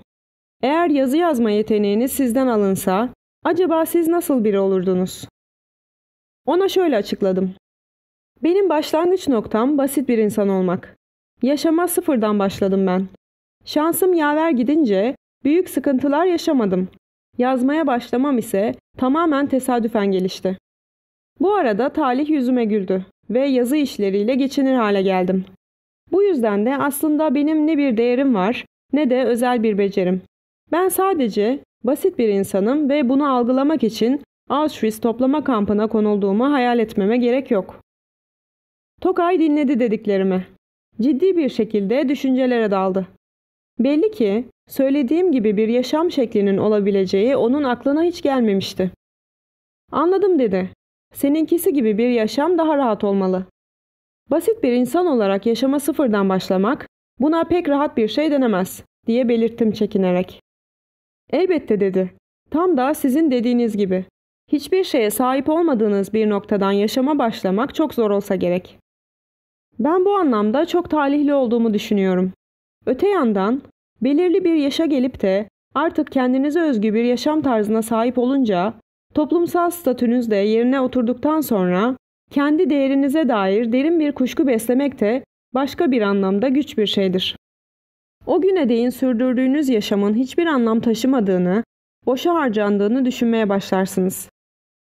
Eğer yazı yazma yeteneğiniz sizden alınsa, acaba siz nasıl biri olurdunuz? Ona şöyle açıkladım. Benim başlangıç noktam basit bir insan olmak. Yaşama sıfırdan başladım ben. Şansım yaver gidince büyük sıkıntılar yaşamadım. Yazmaya başlamam ise tamamen tesadüfen gelişti. Bu arada talih yüzüme güldü ve yazı işleriyle geçinir hale geldim. Bu yüzden de aslında benim ne bir değerim var ne de özel bir becerim. Ben sadece basit bir insanım ve bunu algılamak için Auschwitz toplama kampına konulduğumu hayal etmeme gerek yok. Tokay dinledi dediklerimi. Ciddi bir şekilde düşüncelere daldı. Belli ki söylediğim gibi bir yaşam şeklinin olabileceği onun aklına hiç gelmemişti. Anladım dedi. Seninkisi gibi bir yaşam daha rahat olmalı. Basit bir insan olarak yaşama sıfırdan başlamak buna pek rahat bir şey denemez diye belirttim çekinerek. Elbette dedi. Tam da sizin dediğiniz gibi. Hiçbir şeye sahip olmadığınız bir noktadan yaşama başlamak çok zor olsa gerek. Ben bu anlamda çok talihli olduğumu düşünüyorum. Öte yandan belirli bir yaşa gelip de artık kendinize özgü bir yaşam tarzına sahip olunca toplumsal statünüz de yerine oturduktan sonra kendi değerinize dair derin bir kuşku beslemek de başka bir anlamda güç bir şeydir. O güne değin sürdürdüğünüz yaşamın hiçbir anlam taşımadığını, boşa harcandığını düşünmeye başlarsınız.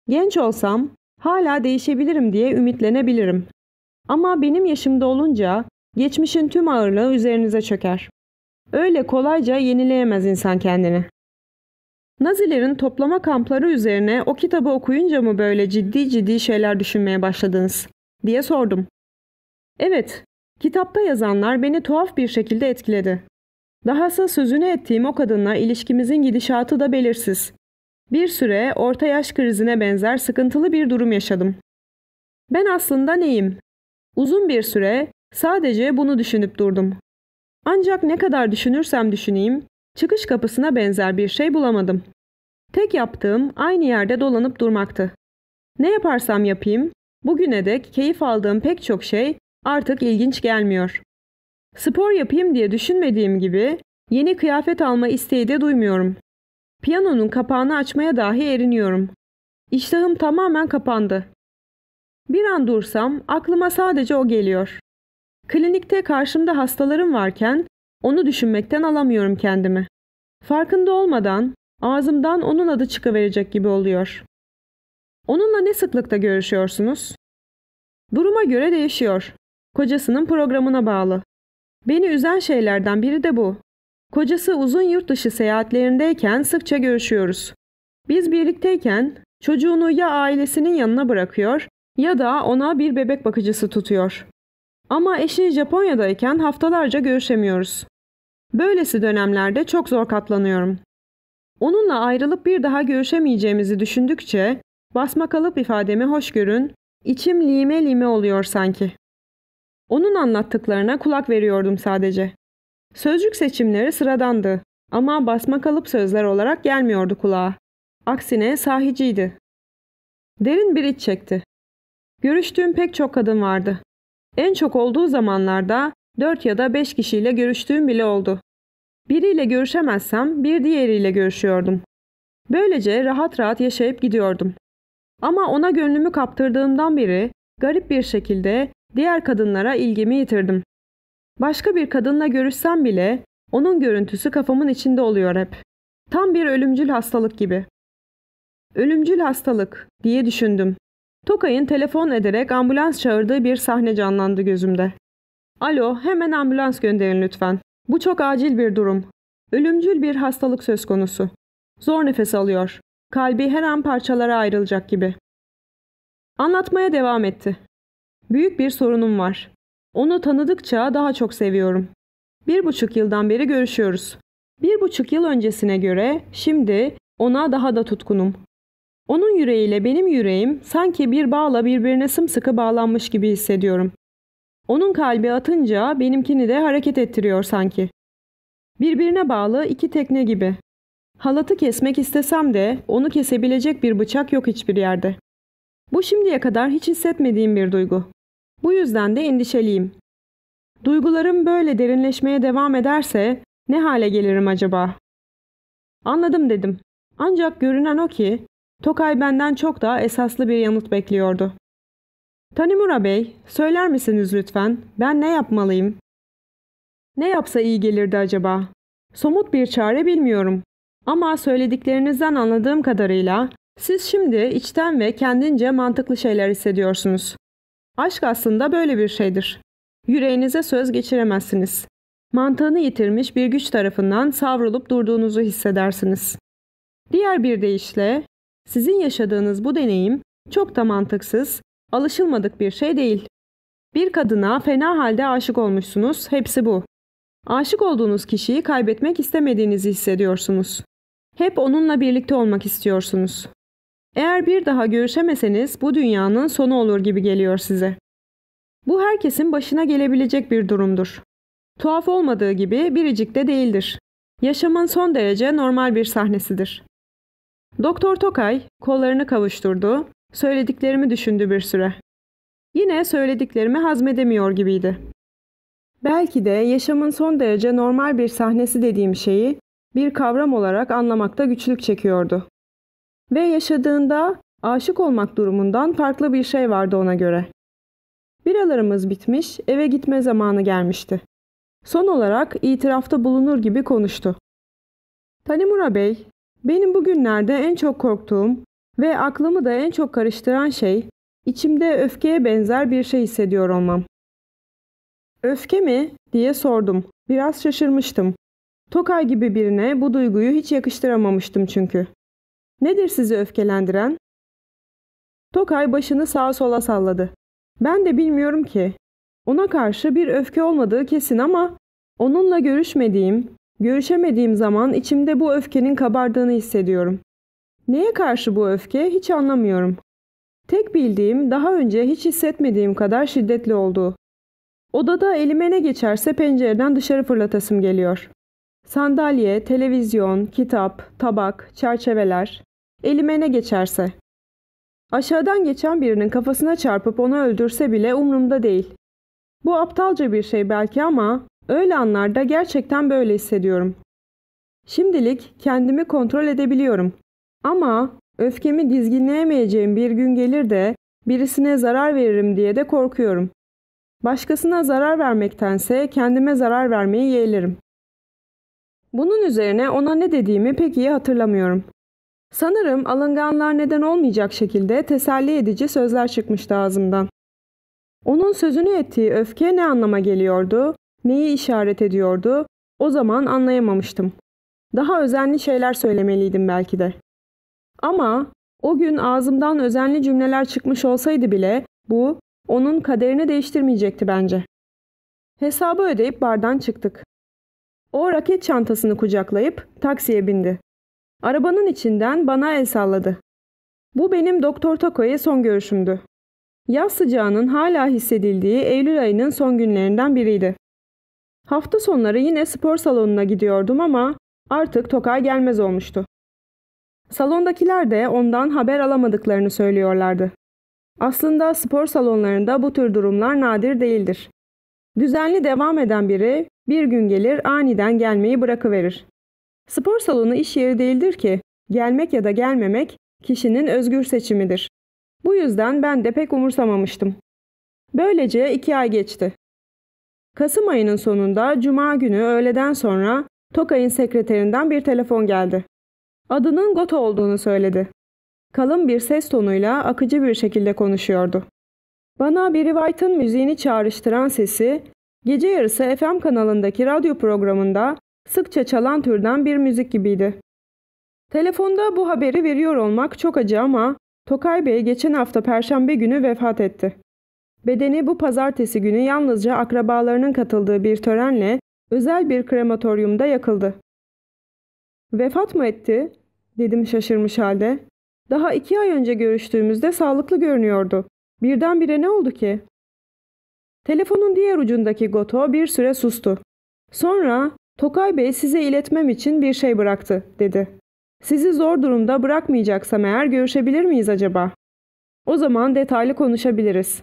Genç olsam hala değişebilirim diye ümitlenebilirim. Ama benim yaşımda olunca geçmişin tüm ağırlığı üzerinize çöker. Öyle kolayca yenileyemez insan kendini. Nazilerin toplama kampları üzerine o kitabı okuyunca mı böyle ciddi ciddi şeyler düşünmeye başladınız diye sordum. Evet, kitapta yazanlar beni tuhaf bir şekilde etkiledi. Dahası sözünü ettiğim o kadınla ilişkimizin gidişatı da belirsiz. Bir süre orta yaş krizine benzer sıkıntılı bir durum yaşadım. Ben aslında neyim? Uzun bir süre sadece bunu düşünüp durdum. Ancak ne kadar düşünürsem düşüneyim, çıkış kapısına benzer bir şey bulamadım. Tek yaptığım aynı yerde dolanıp durmaktı. Ne yaparsam yapayım, bugüne dek keyif aldığım pek çok şey artık ilginç gelmiyor. Spor yapayım diye düşünmediğim gibi yeni kıyafet alma isteği de duymuyorum. Piyanonun kapağını açmaya dahi eriniyorum. İştahım tamamen kapandı. Bir an dursam aklıma sadece o geliyor. Klinikte karşımda hastalarım varken onu düşünmekten alamıyorum kendimi. Farkında olmadan ağzımdan onun adı çıkıverecek gibi oluyor. Onunla ne sıklıkta görüşüyorsunuz? Duruma göre değişiyor. Kocasının programına bağlı. Beni üzen şeylerden biri de bu. Kocası uzun yurt dışı seyahatlerindeyken sıkça görüşüyoruz. Biz birlikteyken çocuğunu ya ailesinin yanına bırakıyor ya da ona bir bebek bakıcısı tutuyor. Ama eşi Japonya'dayken haftalarca görüşemiyoruz. Böylesi dönemlerde çok zor katlanıyorum. Onunla ayrılıp bir daha görüşemeyeceğimizi düşündükçe basma kalıp ifademi hoş görün, içim lime lime oluyor sanki. Onun anlattıklarına kulak veriyordum sadece. Sözcük seçimleri sıradandı ama basma kalıp sözler olarak gelmiyordu kulağa. Aksine sahiciydi. Derin bir iç çekti. Görüştüğüm pek çok kadın vardı. En çok olduğu zamanlarda dört ya da beş kişiyle görüştüğüm bile oldu. Biriyle görüşemezsem bir diğeriyle görüşüyordum. Böylece rahat rahat yaşayıp gidiyordum. Ama ona gönlümü kaptırdığımdan beri garip bir şekilde diğer kadınlara ilgimi yitirdim. Başka bir kadınla görüşsem bile onun görüntüsü kafamın içinde oluyor hep. Tam bir ölümcül hastalık gibi. Ölümcül hastalık diye düşündüm. Tokay'ın telefon ederek ambulans çağırdığı bir sahne canlandı gözümde. Alo, hemen ambulans gönderin lütfen. Bu çok acil bir durum. Ölümcül bir hastalık söz konusu. Zor nefes alıyor. Kalbi her an parçalara ayrılacak gibi. Anlatmaya devam etti. Büyük bir sorunum var. Onu tanıdıkça daha çok seviyorum. Bir buçuk yıldan beri görüşüyoruz. Bir buçuk yıl öncesine göre şimdi ona daha da tutkunum. Onun yüreğiyle benim yüreğim sanki bir bağla birbirine sımsıkı bağlanmış gibi hissediyorum. Onun kalbi atınca benimkini de hareket ettiriyor sanki. Birbirine bağlı iki tekne gibi. Halatı kesmek istesem de onu kesebilecek bir bıçak yok hiçbir yerde. Bu şimdiye kadar hiç hissetmediğim bir duygu. Bu yüzden de endişeliyim. Duygularım böyle derinleşmeye devam ederse ne hale gelirim acaba? Anladım dedim. Ancak görünen o ki Tokay benden çok daha esaslı bir yanıt bekliyordu. Tanimura Bey, söyler misiniz lütfen? Ben ne yapmalıyım? Ne yapsa iyi gelirdi acaba? Somut bir çare bilmiyorum. Ama söylediklerinizden anladığım kadarıyla siz şimdi içten ve kendince mantıklı şeyler hissediyorsunuz. Aşk aslında böyle bir şeydir. Yüreğinize söz geçiremezsiniz. Mantığını yitirmiş bir güç tarafından savrulup durduğunuzu hissedersiniz. Diğer bir deyişle, sizin yaşadığınız bu deneyim çok da mantıksız, alışılmadık bir şey değil. Bir kadına fena halde aşık olmuşsunuz, hepsi bu. Aşık olduğunuz kişiyi kaybetmek istemediğinizi hissediyorsunuz. Hep onunla birlikte olmak istiyorsunuz. Eğer bir daha görüşemeseniz bu dünyanın sonu olur gibi geliyor size. Bu herkesin başına gelebilecek bir durumdur. Tuhaf olmadığı gibi biricik de değildir. Yaşamın son derece normal bir sahnesidir. Doktor Tokay kollarını kavuşturdu, söylediklerimi düşündü bir süre. Yine söylediklerimi hazmedemiyor gibiydi. Belki de yaşamın son derece normal bir sahnesi dediğim şeyi bir kavram olarak anlamakta güçlük çekiyordu ve yaşadığında aşık olmak durumundan farklı bir şey vardı ona göre. Biralarımız bitmiş, eve gitme zamanı gelmişti. Son olarak itirafta bulunur gibi konuştu. Tanimura Bey, benim bugünlerde en çok korktuğum ve aklımı da en çok karıştıran şey, içimde öfkeye benzer bir şey hissediyor olmam. Öfke mi? diye sordum. Biraz şaşırmıştım. Tokay gibi birine bu duyguyu hiç yakıştıramamıştım çünkü. Nedir sizi öfkelendiren? Tokay başını sağa sola salladı. Ben de bilmiyorum ki. Ona karşı bir öfke olmadığı kesin ama onunla görüşmediğim, görüşemediğim zaman içimde bu öfkenin kabardığını hissediyorum. Neye karşı bu öfke hiç anlamıyorum. Tek bildiğim daha önce hiç hissetmediğim kadar şiddetli oldu. Odada elime ne geçerse pencereden dışarı fırlatasım geliyor. Sandalye, televizyon, kitap, tabak, çerçeveler. Elime ne geçerse. Aşağıdan geçen birinin kafasına çarpıp onu öldürse bile umrumda değil. Bu aptalca bir şey belki ama öyle anlarda gerçekten böyle hissediyorum. Şimdilik kendimi kontrol edebiliyorum. Ama öfkemi dizginleyemeyeceğim bir gün gelir de birisine zarar veririm diye de korkuyorum. Başkasına zarar vermektense kendime zarar vermeyi yeğlerim. Bunun üzerine ona ne dediğimi pek iyi hatırlamıyorum. Sanırım alınganlar neden olmayacak şekilde teselli edici sözler çıkmıştı ağzımdan. Onun sözünü ettiği öfke ne anlama geliyordu, neyi işaret ediyordu o zaman anlayamamıştım. Daha özenli şeyler söylemeliydim belki de. Ama o gün ağzımdan özenli cümleler çıkmış olsaydı bile bu onun kaderini değiştirmeyecekti bence. Hesabı ödeyip bardan çıktık. O raket çantasını kucaklayıp taksiye bindi. Arabanın içinden bana el salladı. Bu benim Doktor Tako'ya son görüşümdü. Yaz sıcağının hala hissedildiği Eylül ayının son günlerinden biriydi. Hafta sonları yine spor salonuna gidiyordum ama artık Tokay gelmez olmuştu. Salondakiler de ondan haber alamadıklarını söylüyorlardı. Aslında spor salonlarında bu tür durumlar nadir değildir. Düzenli devam eden biri bir gün gelir aniden gelmeyi bırakıverir. Spor salonu iş yeri değildir ki. Gelmek ya da gelmemek kişinin özgür seçimidir. Bu yüzden ben de pek umursamamıştım. Böylece iki ay geçti. Kasım ayının sonunda Cuma günü öğleden sonra Tokay'ın sekreterinden bir telefon geldi. Adının Goto olduğunu söyledi. Kalın bir ses tonuyla akıcı bir şekilde konuşuyordu. Bana bir White'ın müziğini çağrıştıran sesi Gece yarısı FM kanalındaki radyo programında sıkça çalan türden bir müzik gibiydi. Telefonda bu haberi veriyor olmak çok acı ama Tokay Bey geçen hafta perşembe günü vefat etti. Bedeni bu pazartesi günü yalnızca akrabalarının katıldığı bir törenle özel bir krematoryumda yakıldı. Vefat mı etti? dedim şaşırmış halde. Daha iki ay önce görüştüğümüzde sağlıklı görünüyordu. Birdenbire ne oldu ki? Telefonun diğer ucundaki Goto bir süre sustu. Sonra Tokay Bey size iletmem için bir şey bıraktı dedi. Sizi zor durumda bırakmayacaksam eğer görüşebilir miyiz acaba? O zaman detaylı konuşabiliriz.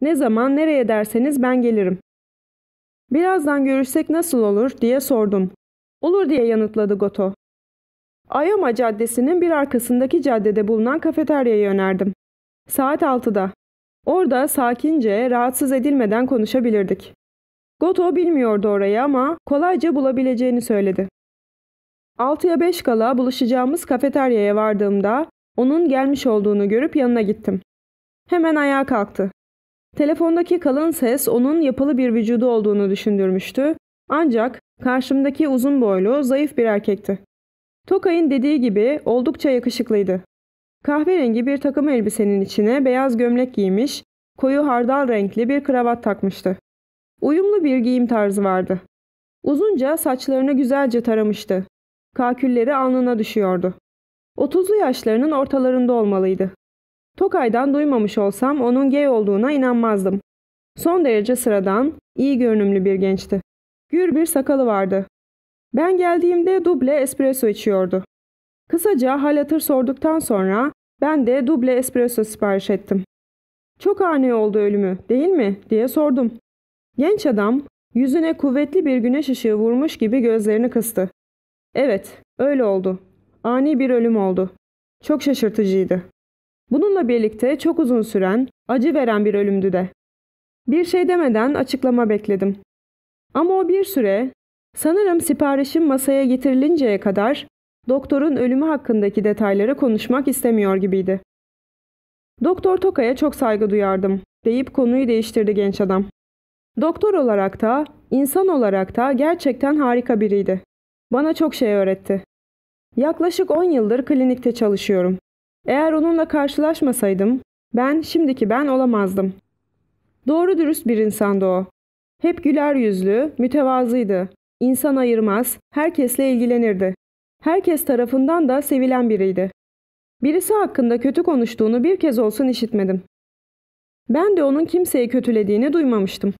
Ne zaman nereye derseniz ben gelirim. Birazdan görüşsek nasıl olur diye sordum. Olur diye yanıtladı Goto. Ayama Caddesi'nin bir arkasındaki caddede bulunan kafeteryayı önerdim. Saat 6'da. Orada sakince, rahatsız edilmeden konuşabilirdik. Goto bilmiyordu orayı ama kolayca bulabileceğini söyledi. 6'ya 5 kala buluşacağımız kafeteryaya vardığımda onun gelmiş olduğunu görüp yanına gittim. Hemen ayağa kalktı. Telefondaki kalın ses onun yapılı bir vücudu olduğunu düşündürmüştü ancak karşımdaki uzun boylu, zayıf bir erkekti. Tokay'ın dediği gibi oldukça yakışıklıydı. Kahverengi bir takım elbisenin içine beyaz gömlek giymiş, koyu hardal renkli bir kravat takmıştı. Uyumlu bir giyim tarzı vardı. Uzunca saçlarını güzelce taramıştı. Kakülleri alnına düşüyordu. Otuzlu yaşlarının ortalarında olmalıydı. Tokay'dan duymamış olsam onun gay olduğuna inanmazdım. Son derece sıradan, iyi görünümlü bir gençti. Gür bir sakalı vardı. Ben geldiğimde duble espresso içiyordu. Kısaca hal hatır sorduktan sonra ben de duble espresso sipariş ettim. Çok ani oldu ölümü değil mi diye sordum. Genç adam yüzüne kuvvetli bir güneş ışığı vurmuş gibi gözlerini kıstı. Evet öyle oldu. Ani bir ölüm oldu. Çok şaşırtıcıydı. Bununla birlikte çok uzun süren, acı veren bir ölümdü de. Bir şey demeden açıklama bekledim. Ama o bir süre, sanırım siparişim masaya getirilinceye kadar Doktorun ölümü hakkındaki detayları konuşmak istemiyor gibiydi. Doktor Toka'ya çok saygı duyardım deyip konuyu değiştirdi genç adam. Doktor olarak da, insan olarak da gerçekten harika biriydi. Bana çok şey öğretti. Yaklaşık 10 yıldır klinikte çalışıyorum. Eğer onunla karşılaşmasaydım, ben şimdiki ben olamazdım. Doğru dürüst bir insandı o. Hep güler yüzlü, mütevazıydı. İnsan ayırmaz, herkesle ilgilenirdi. Herkes tarafından da sevilen biriydi. Birisi hakkında kötü konuştuğunu bir kez olsun işitmedim. Ben de onun kimseyi kötülediğini duymamıştım.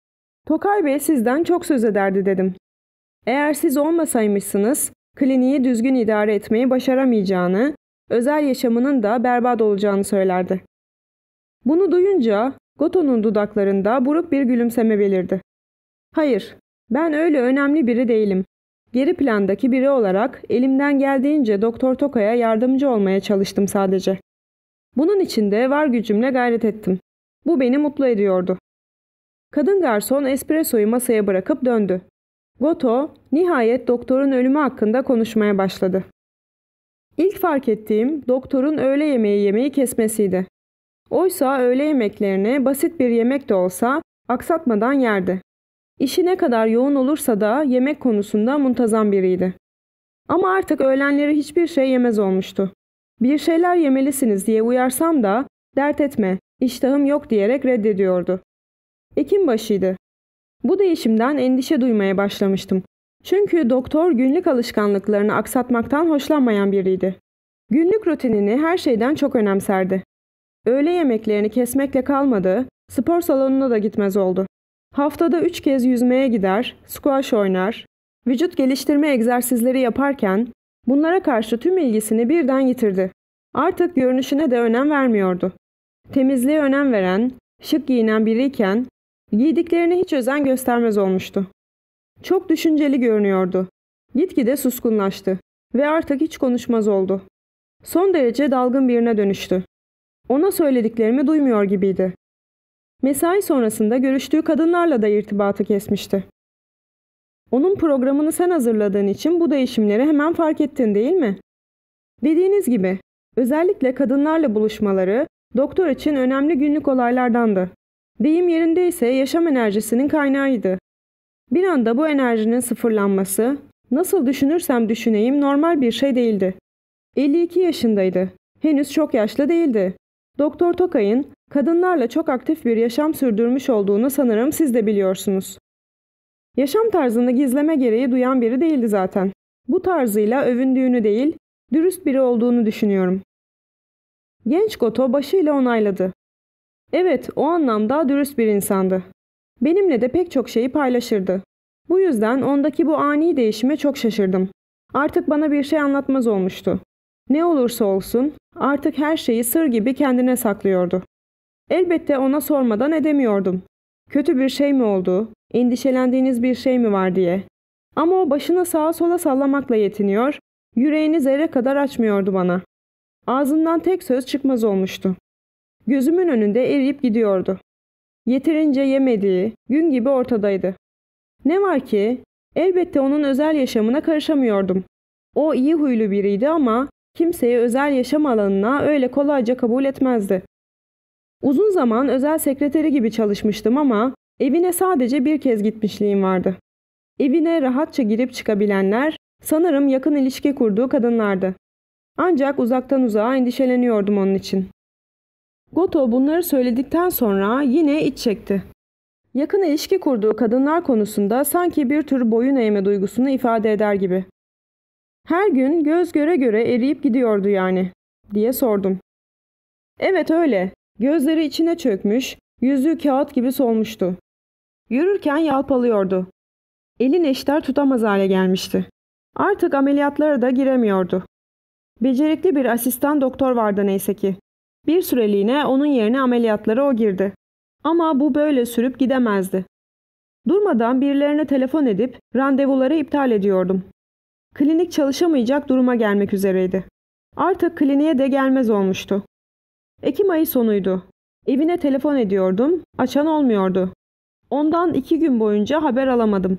Tokay Bey sizden çok söz ederdi dedim. Eğer siz olmasaymışsınız, kliniği düzgün idare etmeyi başaramayacağını, özel yaşamının da berbat olacağını söylerdi. Bunu duyunca Goto'nun dudaklarında buruk bir gülümseme belirdi. Hayır, ben öyle önemli biri değilim. Geri plandaki biri olarak elimden geldiğince Doktor Toka'ya yardımcı olmaya çalıştım sadece. Bunun için de var gücümle gayret ettim. Bu beni mutlu ediyordu. Kadın garson espressoyu masaya bırakıp döndü. Goto nihayet doktorun ölümü hakkında konuşmaya başladı. İlk fark ettiğim doktorun öğle yemeği yemeyi kesmesiydi. Oysa öğle yemeklerini basit bir yemek de olsa aksatmadan yerdi. İşi ne kadar yoğun olursa da yemek konusunda muntazam biriydi. Ama artık öğlenleri hiçbir şey yemez olmuştu. Bir şeyler yemelisiniz diye uyarsam da dert etme, iştahım yok diyerek reddediyordu. Ekim başıydı. Bu değişimden endişe duymaya başlamıştım. Çünkü doktor günlük alışkanlıklarını aksatmaktan hoşlanmayan biriydi. Günlük rutinini her şeyden çok önemserdi. Öğle yemeklerini kesmekle kalmadı, spor salonuna da gitmez oldu. Haftada 3 kez yüzmeye gider, squash oynar, vücut geliştirme egzersizleri yaparken bunlara karşı tüm ilgisini birden yitirdi. Artık görünüşüne de önem vermiyordu. Temizliğe önem veren, şık giyinen biriyken giydiklerine hiç özen göstermez olmuştu. Çok düşünceli görünüyordu. Gitgide suskunlaştı ve artık hiç konuşmaz oldu. Son derece dalgın birine dönüştü. Ona söylediklerimi duymuyor gibiydi. Mesai sonrasında görüştüğü kadınlarla da irtibatı kesmişti. Onun programını sen hazırladığın için bu değişimleri hemen fark ettin değil mi? Dediğiniz gibi, özellikle kadınlarla buluşmaları doktor için önemli günlük olaylardandı. Deyim yerinde ise yaşam enerjisinin kaynağıydı. Bir anda bu enerjinin sıfırlanması, nasıl düşünürsem düşüneyim normal bir şey değildi. 52 yaşındaydı. Henüz çok yaşlı değildi. Doktor Tokay'ın kadınlarla çok aktif bir yaşam sürdürmüş olduğunu sanırım siz de biliyorsunuz. Yaşam tarzını gizleme gereği duyan biri değildi zaten. Bu tarzıyla övündüğünü değil, dürüst biri olduğunu düşünüyorum. Genç Goto başıyla onayladı. Evet, o anlamda dürüst bir insandı. Benimle de pek çok şeyi paylaşırdı. Bu yüzden ondaki bu ani değişime çok şaşırdım. Artık bana bir şey anlatmaz olmuştu. Ne olursa olsun artık her şeyi sır gibi kendine saklıyordu. Elbette ona sormadan edemiyordum. Kötü bir şey mi oldu, endişelendiğiniz bir şey mi var diye. Ama o başını sağa sola sallamakla yetiniyor, yüreğini zerre kadar açmıyordu bana. Ağzından tek söz çıkmaz olmuştu. Gözümün önünde eriyip gidiyordu. Yeterince yemediği, gün gibi ortadaydı. Ne var ki, elbette onun özel yaşamına karışamıyordum. O iyi huylu biriydi ama kimseyi özel yaşam alanına öyle kolayca kabul etmezdi. Uzun zaman özel sekreteri gibi çalışmıştım ama evine sadece bir kez gitmişliğim vardı. Evine rahatça girip çıkabilenler sanırım yakın ilişki kurduğu kadınlardı. Ancak uzaktan uzağa endişeleniyordum onun için. Goto bunları söyledikten sonra yine iç çekti. Yakın ilişki kurduğu kadınlar konusunda sanki bir tür boyun eğme duygusunu ifade eder gibi. Her gün göz göre göre eriyip gidiyordu yani diye sordum. Evet öyle. Gözleri içine çökmüş, yüzü kağıt gibi solmuştu. Yürürken yalpalıyordu. Eli neşter tutamaz hale gelmişti. Artık ameliyatlara da giremiyordu. Becerikli bir asistan doktor vardı neyse ki. Bir süreliğine onun yerine ameliyatlara o girdi. Ama bu böyle sürüp gidemezdi. Durmadan birilerine telefon edip randevuları iptal ediyordum klinik çalışamayacak duruma gelmek üzereydi. Artık kliniğe de gelmez olmuştu. Ekim ayı sonuydu. Evine telefon ediyordum, açan olmuyordu. Ondan iki gün boyunca haber alamadım.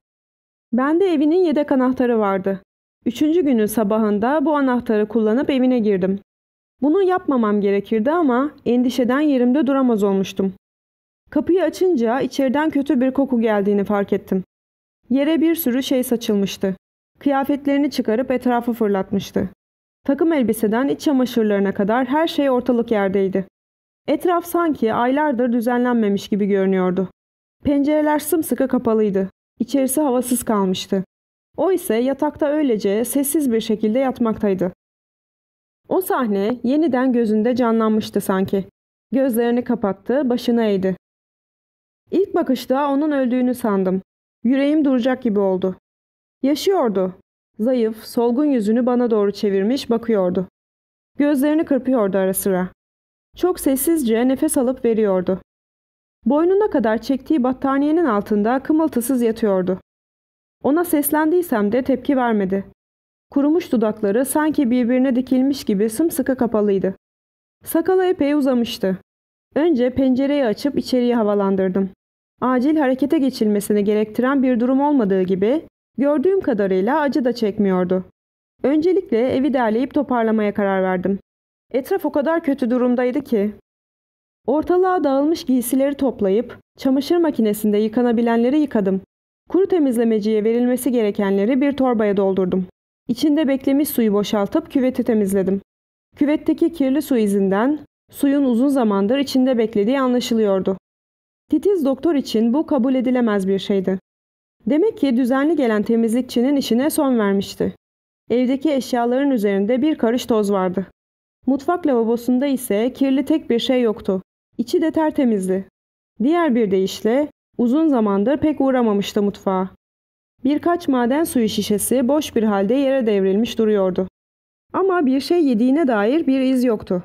Bende evinin yedek anahtarı vardı. Üçüncü günün sabahında bu anahtarı kullanıp evine girdim. Bunu yapmamam gerekirdi ama endişeden yerimde duramaz olmuştum. Kapıyı açınca içeriden kötü bir koku geldiğini fark ettim. Yere bir sürü şey saçılmıştı. Kıyafetlerini çıkarıp etrafa fırlatmıştı. Takım elbiseden iç çamaşırlarına kadar her şey ortalık yerdeydi. Etraf sanki aylardır düzenlenmemiş gibi görünüyordu. Pencereler sımsıkı kapalıydı. İçerisi havasız kalmıştı. O ise yatakta öylece sessiz bir şekilde yatmaktaydı. O sahne yeniden gözünde canlanmıştı sanki. Gözlerini kapattı, başını eğdi. İlk bakışta onun öldüğünü sandım. Yüreğim duracak gibi oldu. Yaşıyordu. Zayıf, solgun yüzünü bana doğru çevirmiş bakıyordu. Gözlerini kırpıyordu ara sıra. Çok sessizce nefes alıp veriyordu. Boynuna kadar çektiği battaniyenin altında kımıltısız yatıyordu. Ona seslendiysem de tepki vermedi. Kurumuş dudakları sanki birbirine dikilmiş gibi sımsıkı kapalıydı. Sakalı epey uzamıştı. Önce pencereyi açıp içeriye havalandırdım. Acil harekete geçilmesini gerektiren bir durum olmadığı gibi Gördüğüm kadarıyla acı da çekmiyordu. Öncelikle evi derleyip toparlamaya karar verdim. Etraf o kadar kötü durumdaydı ki. Ortalığa dağılmış giysileri toplayıp çamaşır makinesinde yıkanabilenleri yıkadım. Kuru temizlemeciye verilmesi gerekenleri bir torbaya doldurdum. İçinde beklemiş suyu boşaltıp küveti temizledim. Küvetteki kirli su izinden suyun uzun zamandır içinde beklediği anlaşılıyordu. Titiz doktor için bu kabul edilemez bir şeydi. Demek ki düzenli gelen temizlikçinin işine son vermişti. Evdeki eşyaların üzerinde bir karış toz vardı. Mutfak lavabosunda ise kirli tek bir şey yoktu. İçi de tertemizdi. Diğer bir deyişle uzun zamandır pek uğramamıştı mutfağa. Birkaç maden suyu şişesi boş bir halde yere devrilmiş duruyordu. Ama bir şey yediğine dair bir iz yoktu.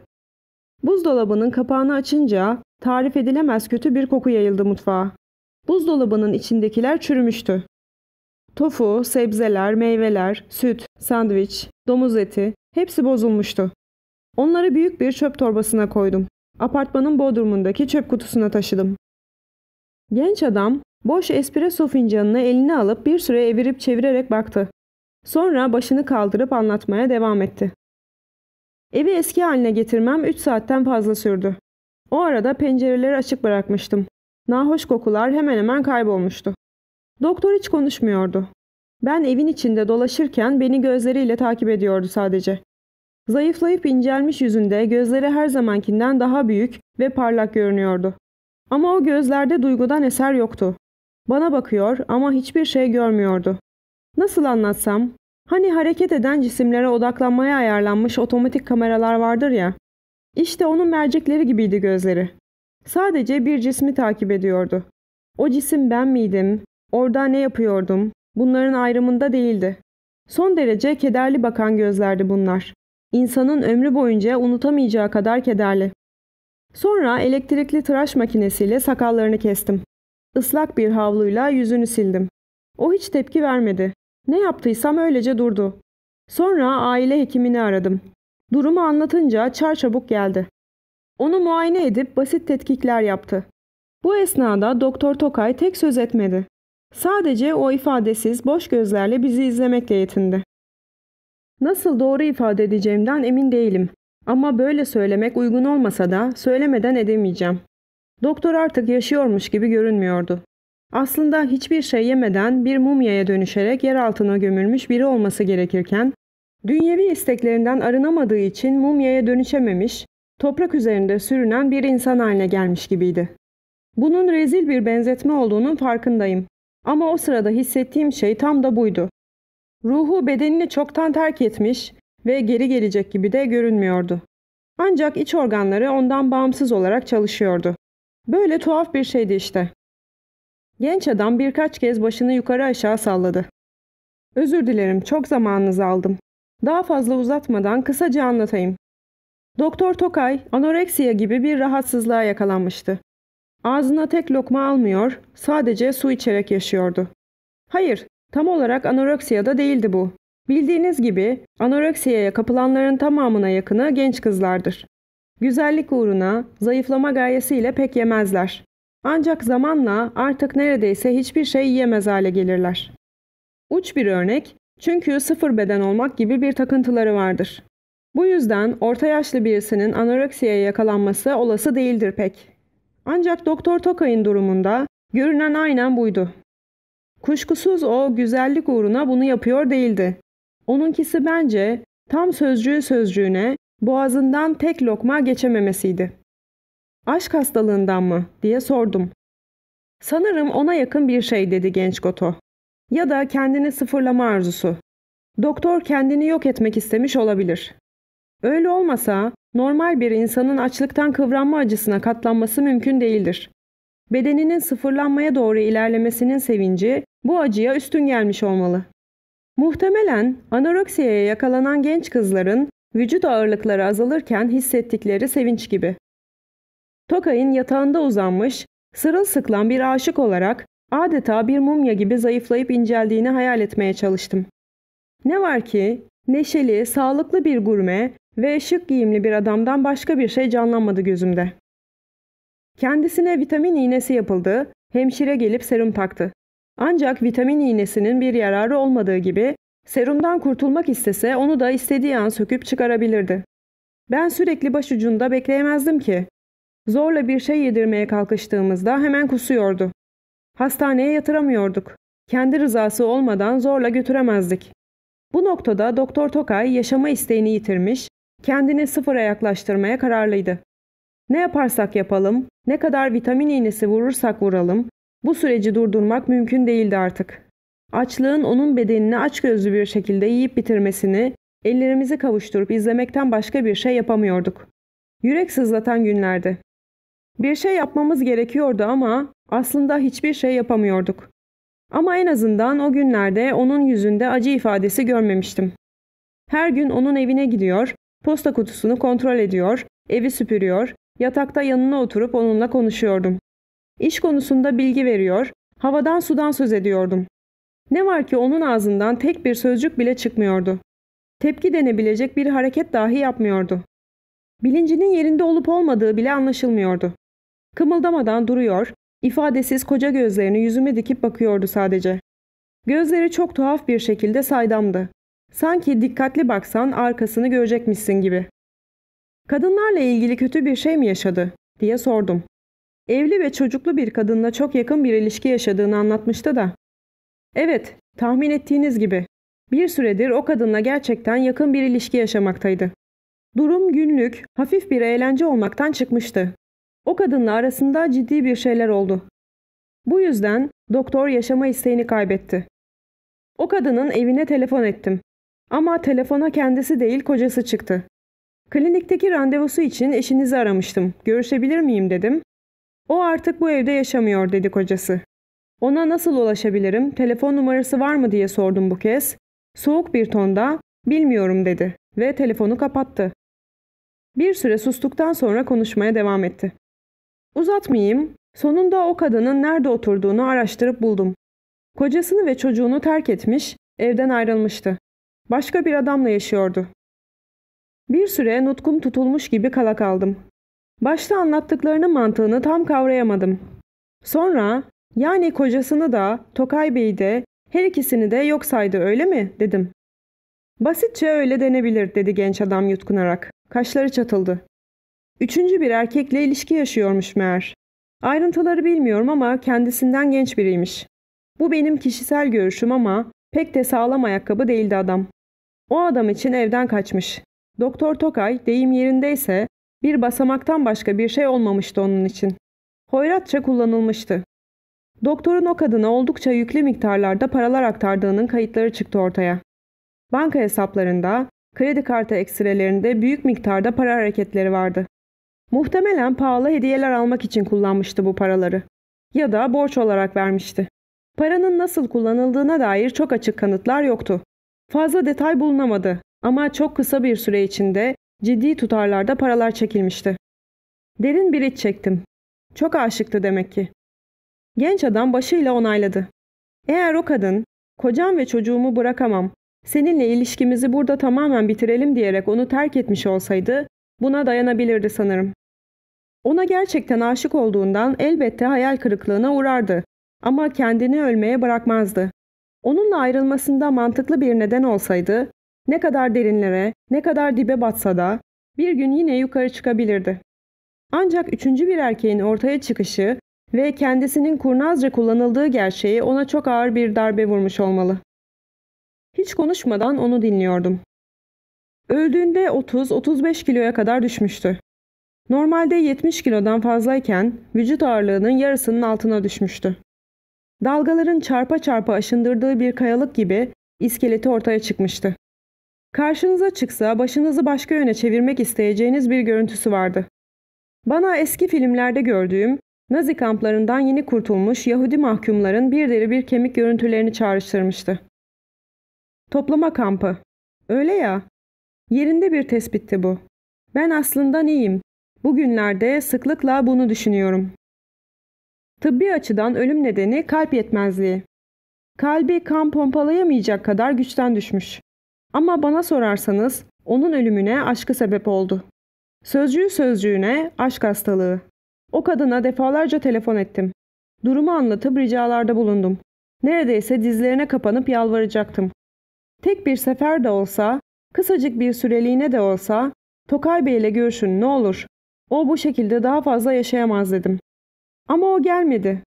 Buzdolabının kapağını açınca tarif edilemez kötü bir koku yayıldı mutfağa. Buzdolabının içindekiler çürümüştü. Tofu, sebzeler, meyveler, süt, sandviç, domuz eti hepsi bozulmuştu. Onları büyük bir çöp torbasına koydum. Apartmanın bodrumundaki çöp kutusuna taşıdım. Genç adam boş espresso fincanını eline alıp bir süre evirip çevirerek baktı. Sonra başını kaldırıp anlatmaya devam etti. Evi eski haline getirmem 3 saatten fazla sürdü. O arada pencereleri açık bırakmıştım. Nahoş kokular hemen hemen kaybolmuştu. Doktor hiç konuşmuyordu. Ben evin içinde dolaşırken beni gözleriyle takip ediyordu sadece. Zayıflayıp incelmiş yüzünde gözleri her zamankinden daha büyük ve parlak görünüyordu. Ama o gözlerde duygudan eser yoktu. Bana bakıyor ama hiçbir şey görmüyordu. Nasıl anlatsam? Hani hareket eden cisimlere odaklanmaya ayarlanmış otomatik kameralar vardır ya. İşte onun mercekleri gibiydi gözleri. Sadece bir cismi takip ediyordu. O cisim ben miydim? Orada ne yapıyordum? Bunların ayrımında değildi. Son derece kederli bakan gözlerdi bunlar. İnsanın ömrü boyunca unutamayacağı kadar kederli. Sonra elektrikli tıraş makinesiyle sakallarını kestim. Islak bir havluyla yüzünü sildim. O hiç tepki vermedi. Ne yaptıysam öylece durdu. Sonra aile hekimini aradım. Durumu anlatınca çarçabuk geldi. Onu muayene edip basit tetkikler yaptı. Bu esnada Doktor Tokay tek söz etmedi. Sadece o ifadesiz boş gözlerle bizi izlemekle yetindi. Nasıl doğru ifade edeceğimden emin değilim ama böyle söylemek uygun olmasa da söylemeden edemeyeceğim. Doktor artık yaşıyormuş gibi görünmüyordu. Aslında hiçbir şey yemeden bir mumyaya dönüşerek yer altına gömülmüş biri olması gerekirken, dünyevi isteklerinden arınamadığı için mumyaya dönüşememiş, toprak üzerinde sürünen bir insan haline gelmiş gibiydi. Bunun rezil bir benzetme olduğunun farkındayım. Ama o sırada hissettiğim şey tam da buydu. Ruhu bedenini çoktan terk etmiş ve geri gelecek gibi de görünmüyordu. Ancak iç organları ondan bağımsız olarak çalışıyordu. Böyle tuhaf bir şeydi işte. Genç adam birkaç kez başını yukarı aşağı salladı. Özür dilerim çok zamanınızı aldım. Daha fazla uzatmadan kısaca anlatayım. Doktor Tokay anoreksiya gibi bir rahatsızlığa yakalanmıştı. Ağzına tek lokma almıyor, sadece su içerek yaşıyordu. Hayır, tam olarak anoreksiyada değildi bu. Bildiğiniz gibi anoreksiyaya kapılanların tamamına yakını genç kızlardır. Güzellik uğruna zayıflama gayesiyle pek yemezler. Ancak zamanla artık neredeyse hiçbir şey yiyemez hale gelirler. Uç bir örnek çünkü sıfır beden olmak gibi bir takıntıları vardır. Bu yüzden orta yaşlı birisinin anoreksiye yakalanması olası değildir pek. Ancak Doktor Tokay'ın durumunda görünen aynen buydu. Kuşkusuz o güzellik uğruna bunu yapıyor değildi. Onunkisi bence tam sözcüğü sözcüğüne boğazından tek lokma geçememesiydi. Aşk hastalığından mı diye sordum. Sanırım ona yakın bir şey dedi genç Goto. Ya da kendini sıfırlama arzusu. Doktor kendini yok etmek istemiş olabilir. Öyle olmasa normal bir insanın açlıktan kıvranma acısına katlanması mümkün değildir. Bedeninin sıfırlanmaya doğru ilerlemesinin sevinci bu acıya üstün gelmiş olmalı. Muhtemelen anoreksiyaya yakalanan genç kızların vücut ağırlıkları azalırken hissettikleri sevinç gibi. Tokay'ın yatağında uzanmış, sırılsıklam bir aşık olarak adeta bir mumya gibi zayıflayıp inceldiğini hayal etmeye çalıştım. Ne var ki Neşeli, sağlıklı bir gurme ve şık giyimli bir adamdan başka bir şey canlanmadı gözümde. Kendisine vitamin iğnesi yapıldı, hemşire gelip serum taktı. Ancak vitamin iğnesinin bir yararı olmadığı gibi serumdan kurtulmak istese onu da istediği an söküp çıkarabilirdi. Ben sürekli başucunda bekleyemezdim ki. Zorla bir şey yedirmeye kalkıştığımızda hemen kusuyordu. Hastaneye yatıramıyorduk. Kendi rızası olmadan zorla götüremezdik. Bu noktada Doktor Tokay yaşama isteğini yitirmiş, kendini sıfıra yaklaştırmaya kararlıydı. Ne yaparsak yapalım, ne kadar vitamin iğnesi vurursak vuralım, bu süreci durdurmak mümkün değildi artık. Açlığın onun bedenini açgözlü bir şekilde yiyip bitirmesini, ellerimizi kavuşturup izlemekten başka bir şey yapamıyorduk. Yürek sızlatan günlerdi. Bir şey yapmamız gerekiyordu ama aslında hiçbir şey yapamıyorduk. Ama en azından o günlerde onun yüzünde acı ifadesi görmemiştim. Her gün onun evine gidiyor, posta kutusunu kontrol ediyor, evi süpürüyor, yatakta yanına oturup onunla konuşuyordum. İş konusunda bilgi veriyor, havadan sudan söz ediyordum. Ne var ki onun ağzından tek bir sözcük bile çıkmıyordu. Tepki denebilecek bir hareket dahi yapmıyordu. Bilincinin yerinde olup olmadığı bile anlaşılmıyordu. Kımıldamadan duruyor, İfadesiz koca gözlerini yüzüme dikip bakıyordu sadece. Gözleri çok tuhaf bir şekilde saydamdı. Sanki dikkatli baksan arkasını görecekmişsin gibi. Kadınlarla ilgili kötü bir şey mi yaşadı diye sordum. Evli ve çocuklu bir kadınla çok yakın bir ilişki yaşadığını anlatmıştı da. Evet, tahmin ettiğiniz gibi. Bir süredir o kadınla gerçekten yakın bir ilişki yaşamaktaydı. Durum günlük, hafif bir eğlence olmaktan çıkmıştı o kadınla arasında ciddi bir şeyler oldu. Bu yüzden doktor yaşama isteğini kaybetti. O kadının evine telefon ettim. Ama telefona kendisi değil kocası çıktı. Klinikteki randevusu için eşinizi aramıştım. Görüşebilir miyim dedim. O artık bu evde yaşamıyor dedi kocası. Ona nasıl ulaşabilirim? Telefon numarası var mı diye sordum bu kez. Soğuk bir tonda bilmiyorum dedi ve telefonu kapattı. Bir süre sustuktan sonra konuşmaya devam etti. Uzatmayayım, sonunda o kadının nerede oturduğunu araştırıp buldum. Kocasını ve çocuğunu terk etmiş, evden ayrılmıştı. Başka bir adamla yaşıyordu. Bir süre nutkum tutulmuş gibi kala kaldım. Başta anlattıklarının mantığını tam kavrayamadım. Sonra, yani kocasını da, Tokay Bey'i de, her ikisini de yok saydı öyle mi dedim. Basitçe öyle denebilir dedi genç adam yutkunarak. Kaşları çatıldı. Üçüncü bir erkekle ilişki yaşıyormuş meğer. Ayrıntıları bilmiyorum ama kendisinden genç biriymiş. Bu benim kişisel görüşüm ama pek de sağlam ayakkabı değildi adam. O adam için evden kaçmış. Doktor Tokay deyim yerindeyse bir basamaktan başka bir şey olmamıştı onun için. Hoyratça kullanılmıştı. Doktorun o kadına oldukça yüklü miktarlarda paralar aktardığının kayıtları çıktı ortaya. Banka hesaplarında, kredi kartı ekstrelerinde büyük miktarda para hareketleri vardı. Muhtemelen pahalı hediyeler almak için kullanmıştı bu paraları. Ya da borç olarak vermişti. Paranın nasıl kullanıldığına dair çok açık kanıtlar yoktu. Fazla detay bulunamadı ama çok kısa bir süre içinde ciddi tutarlarda paralar çekilmişti. Derin bir iç çektim. Çok aşıktı demek ki. Genç adam başıyla onayladı. Eğer o kadın, kocam ve çocuğumu bırakamam, seninle ilişkimizi burada tamamen bitirelim diyerek onu terk etmiş olsaydı, buna dayanabilirdi sanırım. Ona gerçekten aşık olduğundan elbette hayal kırıklığına uğrardı ama kendini ölmeye bırakmazdı. Onunla ayrılmasında mantıklı bir neden olsaydı, ne kadar derinlere, ne kadar dibe batsa da bir gün yine yukarı çıkabilirdi. Ancak üçüncü bir erkeğin ortaya çıkışı ve kendisinin kurnazca kullanıldığı gerçeği ona çok ağır bir darbe vurmuş olmalı. Hiç konuşmadan onu dinliyordum. Öldüğünde 30-35 kiloya kadar düşmüştü. Normalde 70 kilodan fazlayken vücut ağırlığının yarısının altına düşmüştü. Dalgaların çarpa çarpa aşındırdığı bir kayalık gibi iskeleti ortaya çıkmıştı. Karşınıza çıksa başınızı başka yöne çevirmek isteyeceğiniz bir görüntüsü vardı. Bana eski filmlerde gördüğüm Nazi kamplarından yeni kurtulmuş Yahudi mahkumların bir deri bir kemik görüntülerini çağrıştırmıştı. Toplama kampı. Öyle ya. Yerinde bir tespitti bu. Ben aslında neyim? Bugünlerde sıklıkla bunu düşünüyorum. Tıbbi açıdan ölüm nedeni kalp yetmezliği. Kalbi kan pompalayamayacak kadar güçten düşmüş. Ama bana sorarsanız onun ölümüne aşkı sebep oldu. Sözcüğü sözcüğüne aşk hastalığı. O kadına defalarca telefon ettim. Durumu anlatıp ricalarda bulundum. Neredeyse dizlerine kapanıp yalvaracaktım. Tek bir sefer de olsa, kısacık bir süreliğine de olsa Tokay Bey ile görüşün ne olur o bu şekilde daha fazla yaşayamaz dedim. Ama o gelmedi.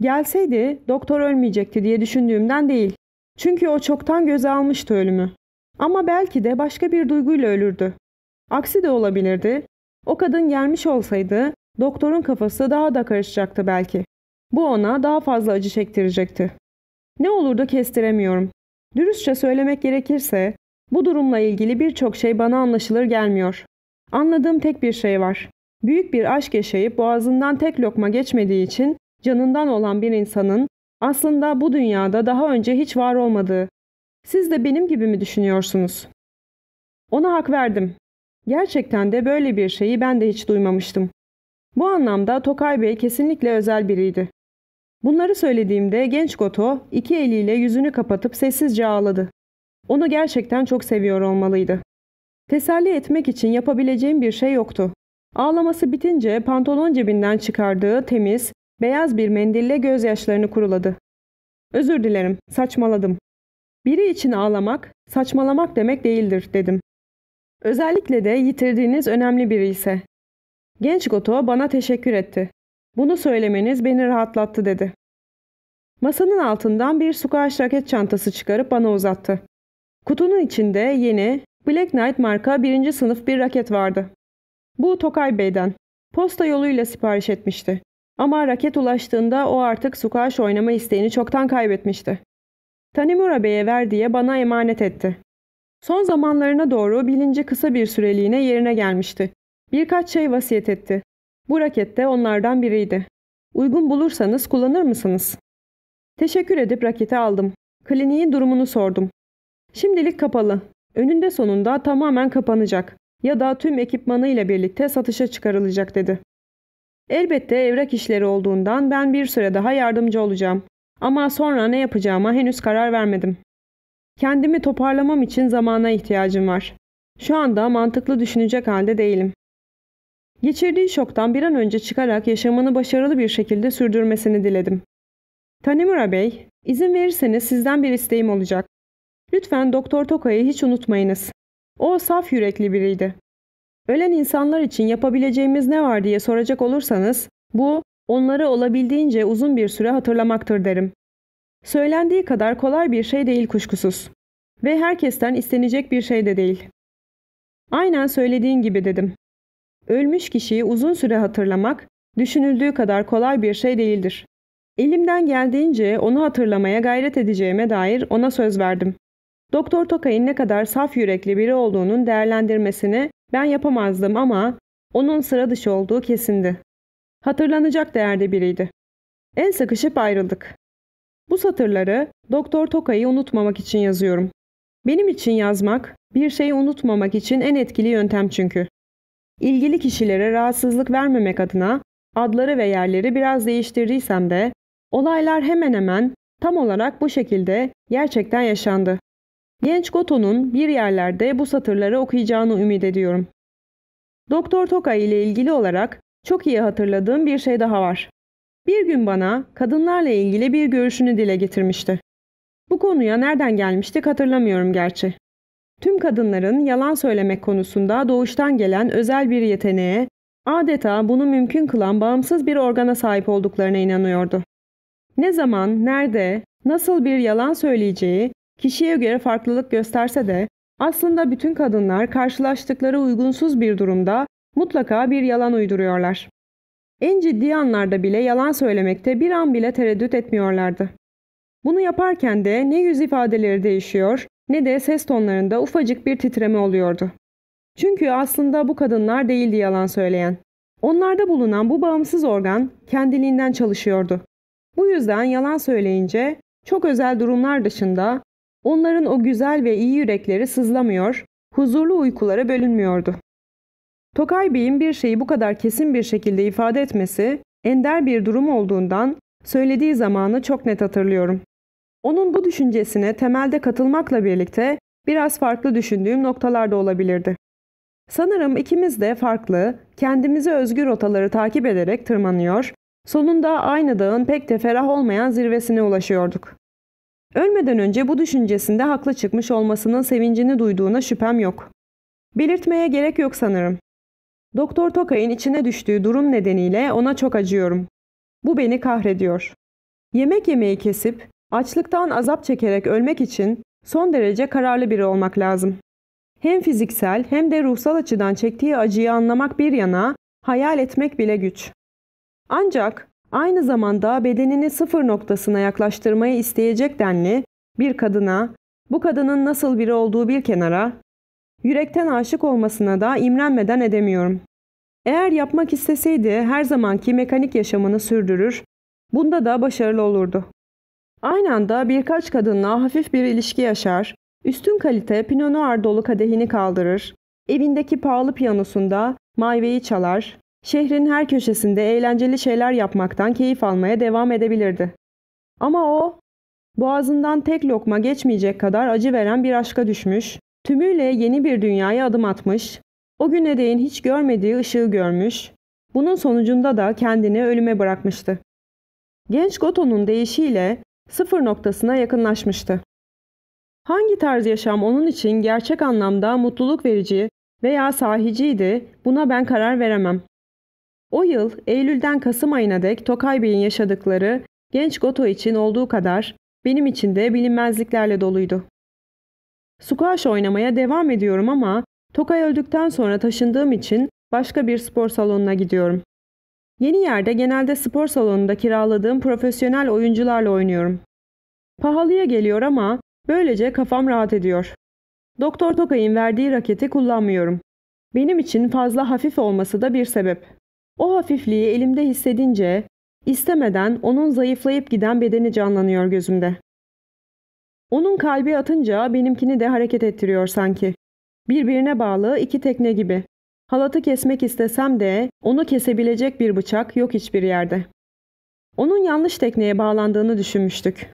Gelseydi doktor ölmeyecekti diye düşündüğümden değil. Çünkü o çoktan göze almıştı ölümü. Ama belki de başka bir duyguyla ölürdü. Aksi de olabilirdi. O kadın gelmiş olsaydı doktorun kafası daha da karışacaktı belki. Bu ona daha fazla acı çektirecekti. Ne olurdu kestiremiyorum. Dürüstçe söylemek gerekirse bu durumla ilgili birçok şey bana anlaşılır gelmiyor. Anladığım tek bir şey var. Büyük bir aşk yaşayıp boğazından tek lokma geçmediği için canından olan bir insanın aslında bu dünyada daha önce hiç var olmadığı. Siz de benim gibi mi düşünüyorsunuz? Ona hak verdim. Gerçekten de böyle bir şeyi ben de hiç duymamıştım. Bu anlamda Tokay Bey kesinlikle özel biriydi. Bunları söylediğimde genç Goto iki eliyle yüzünü kapatıp sessizce ağladı. Onu gerçekten çok seviyor olmalıydı. Teselli etmek için yapabileceğim bir şey yoktu. Ağlaması bitince pantolon cebinden çıkardığı temiz, beyaz bir mendille gözyaşlarını kuruladı. Özür dilerim, saçmaladım. Biri için ağlamak, saçmalamak demek değildir dedim. Özellikle de yitirdiğiniz önemli biri ise. Genç Goto bana teşekkür etti. Bunu söylemeniz beni rahatlattı dedi. Masanın altından bir sukaş raket çantası çıkarıp bana uzattı. Kutunun içinde yeni, Black Knight marka birinci sınıf bir raket vardı. Bu Tokay Bey'den. Posta yoluyla sipariş etmişti. Ama raket ulaştığında o artık squash oynama isteğini çoktan kaybetmişti. Tanimura Bey'e ver diye bana emanet etti. Son zamanlarına doğru bilinci kısa bir süreliğine yerine gelmişti. Birkaç şey vasiyet etti. Bu raket de onlardan biriydi. Uygun bulursanız kullanır mısınız? Teşekkür edip raketi aldım. Kliniğin durumunu sordum. Şimdilik kapalı. Önünde sonunda tamamen kapanacak ya da tüm ekipmanı ile birlikte satışa çıkarılacak dedi. Elbette evrak işleri olduğundan ben bir süre daha yardımcı olacağım. Ama sonra ne yapacağıma henüz karar vermedim. Kendimi toparlamam için zamana ihtiyacım var. Şu anda mantıklı düşünecek halde değilim. Geçirdiği şoktan bir an önce çıkarak yaşamını başarılı bir şekilde sürdürmesini diledim. Tanimura Bey, izin verirseniz sizden bir isteğim olacak. Lütfen Doktor Toka'yı hiç unutmayınız. O saf yürekli biriydi. Ölen insanlar için yapabileceğimiz ne var diye soracak olursanız bu onları olabildiğince uzun bir süre hatırlamaktır derim. Söylendiği kadar kolay bir şey değil kuşkusuz ve herkesten istenecek bir şey de değil. Aynen söylediğin gibi dedim. Ölmüş kişiyi uzun süre hatırlamak düşünüldüğü kadar kolay bir şey değildir. Elimden geldiğince onu hatırlamaya gayret edeceğime dair ona söz verdim. Doktor Tokay'ın ne kadar saf yürekli biri olduğunun değerlendirmesini ben yapamazdım ama onun sıra dışı olduğu kesindi. Hatırlanacak değerde biriydi. En sıkışıp ayrıldık. Bu satırları Doktor Tokay'ı unutmamak için yazıyorum. Benim için yazmak, bir şeyi unutmamak için en etkili yöntem çünkü. İlgili kişilere rahatsızlık vermemek adına adları ve yerleri biraz değiştirdiysem de olaylar hemen hemen tam olarak bu şekilde gerçekten yaşandı. Genç Goto'nun bir yerlerde bu satırları okuyacağını ümit ediyorum. Doktor Tokay ile ilgili olarak çok iyi hatırladığım bir şey daha var. Bir gün bana kadınlarla ilgili bir görüşünü dile getirmişti. Bu konuya nereden gelmiştik hatırlamıyorum gerçi. Tüm kadınların yalan söylemek konusunda doğuştan gelen özel bir yeteneğe, adeta bunu mümkün kılan bağımsız bir organa sahip olduklarına inanıyordu. Ne zaman, nerede, nasıl bir yalan söyleyeceği kişiye göre farklılık gösterse de aslında bütün kadınlar karşılaştıkları uygunsuz bir durumda mutlaka bir yalan uyduruyorlar. En ciddi anlarda bile yalan söylemekte bir an bile tereddüt etmiyorlardı. Bunu yaparken de ne yüz ifadeleri değişiyor ne de ses tonlarında ufacık bir titreme oluyordu. Çünkü aslında bu kadınlar değildi yalan söyleyen. Onlarda bulunan bu bağımsız organ kendiliğinden çalışıyordu. Bu yüzden yalan söyleyince çok özel durumlar dışında Onların o güzel ve iyi yürekleri sızlamıyor, huzurlu uykulara bölünmüyordu. Tokay Bey'in bir şeyi bu kadar kesin bir şekilde ifade etmesi ender bir durum olduğundan söylediği zamanı çok net hatırlıyorum. Onun bu düşüncesine temelde katılmakla birlikte biraz farklı düşündüğüm noktalar da olabilirdi. Sanırım ikimiz de farklı, kendimize özgü rotaları takip ederek tırmanıyor, sonunda aynı dağın pek de ferah olmayan zirvesine ulaşıyorduk. Ölmeden önce bu düşüncesinde haklı çıkmış olmasının sevincini duyduğuna şüphem yok. Belirtmeye gerek yok sanırım. Doktor Tokay'ın içine düştüğü durum nedeniyle ona çok acıyorum. Bu beni kahrediyor. Yemek yemeyi kesip açlıktan azap çekerek ölmek için son derece kararlı biri olmak lazım. Hem fiziksel hem de ruhsal açıdan çektiği acıyı anlamak bir yana hayal etmek bile güç. Ancak Aynı zamanda bedenini sıfır noktasına yaklaştırmayı isteyecek denli bir kadına, bu kadının nasıl biri olduğu bir kenara, yürekten aşık olmasına da imrenmeden edemiyorum. Eğer yapmak isteseydi her zamanki mekanik yaşamını sürdürür, bunda da başarılı olurdu. Aynı anda birkaç kadınla hafif bir ilişki yaşar, üstün kalite Pinot Noir dolu kadehini kaldırır, evindeki pahalı piyanosunda mayveyi çalar, Şehrin her köşesinde eğlenceli şeyler yapmaktan keyif almaya devam edebilirdi. Ama o, boğazından tek lokma geçmeyecek kadar acı veren bir aşka düşmüş, tümüyle yeni bir dünyaya adım atmış, o güne değin hiç görmediği ışığı görmüş, bunun sonucunda da kendini ölüme bırakmıştı. Genç Goto'nun deyişiyle sıfır noktasına yakınlaşmıştı. Hangi tarz yaşam onun için gerçek anlamda mutluluk verici veya sahiciydi buna ben karar veremem. O yıl Eylül'den Kasım ayına dek Tokay Bey'in yaşadıkları genç Goto için olduğu kadar benim için de bilinmezliklerle doluydu. Squash oynamaya devam ediyorum ama Tokay öldükten sonra taşındığım için başka bir spor salonuna gidiyorum. Yeni yerde genelde spor salonunda kiraladığım profesyonel oyuncularla oynuyorum. Pahalıya geliyor ama böylece kafam rahat ediyor. Doktor Tokay'ın verdiği raketi kullanmıyorum. Benim için fazla hafif olması da bir sebep. O hafifliği elimde hissedince istemeden onun zayıflayıp giden bedeni canlanıyor gözümde. Onun kalbi atınca benimkini de hareket ettiriyor sanki. Birbirine bağlı iki tekne gibi. Halatı kesmek istesem de onu kesebilecek bir bıçak yok hiçbir yerde. Onun yanlış tekneye bağlandığını düşünmüştük.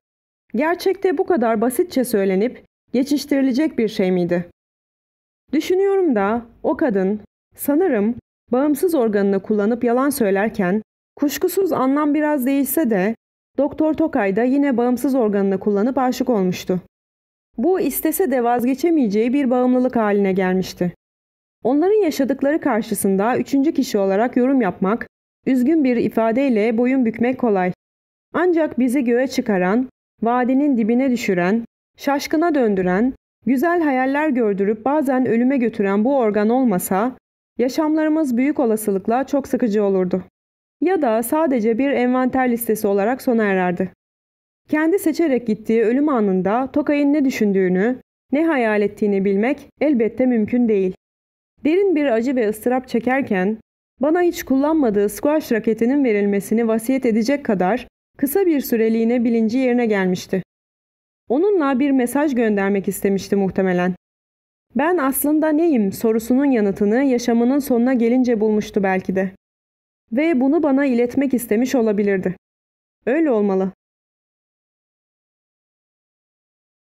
Gerçekte bu kadar basitçe söylenip geçiştirilecek bir şey miydi? Düşünüyorum da o kadın sanırım bağımsız organını kullanıp yalan söylerken, kuşkusuz anlam biraz değişse de Doktor Tokay da yine bağımsız organını kullanıp aşık olmuştu. Bu istese de vazgeçemeyeceği bir bağımlılık haline gelmişti. Onların yaşadıkları karşısında üçüncü kişi olarak yorum yapmak, üzgün bir ifadeyle boyun bükmek kolay. Ancak bizi göğe çıkaran, vadinin dibine düşüren, şaşkına döndüren, güzel hayaller gördürüp bazen ölüme götüren bu organ olmasa, yaşamlarımız büyük olasılıkla çok sıkıcı olurdu. Ya da sadece bir envanter listesi olarak sona ererdi. Kendi seçerek gittiği ölüm anında Tokay'ın ne düşündüğünü, ne hayal ettiğini bilmek elbette mümkün değil. Derin bir acı ve ıstırap çekerken bana hiç kullanmadığı squash raketinin verilmesini vasiyet edecek kadar kısa bir süreliğine bilinci yerine gelmişti. Onunla bir mesaj göndermek istemişti muhtemelen. Ben aslında neyim sorusunun yanıtını yaşamının sonuna gelince bulmuştu belki de. Ve bunu bana iletmek istemiş olabilirdi. Öyle olmalı.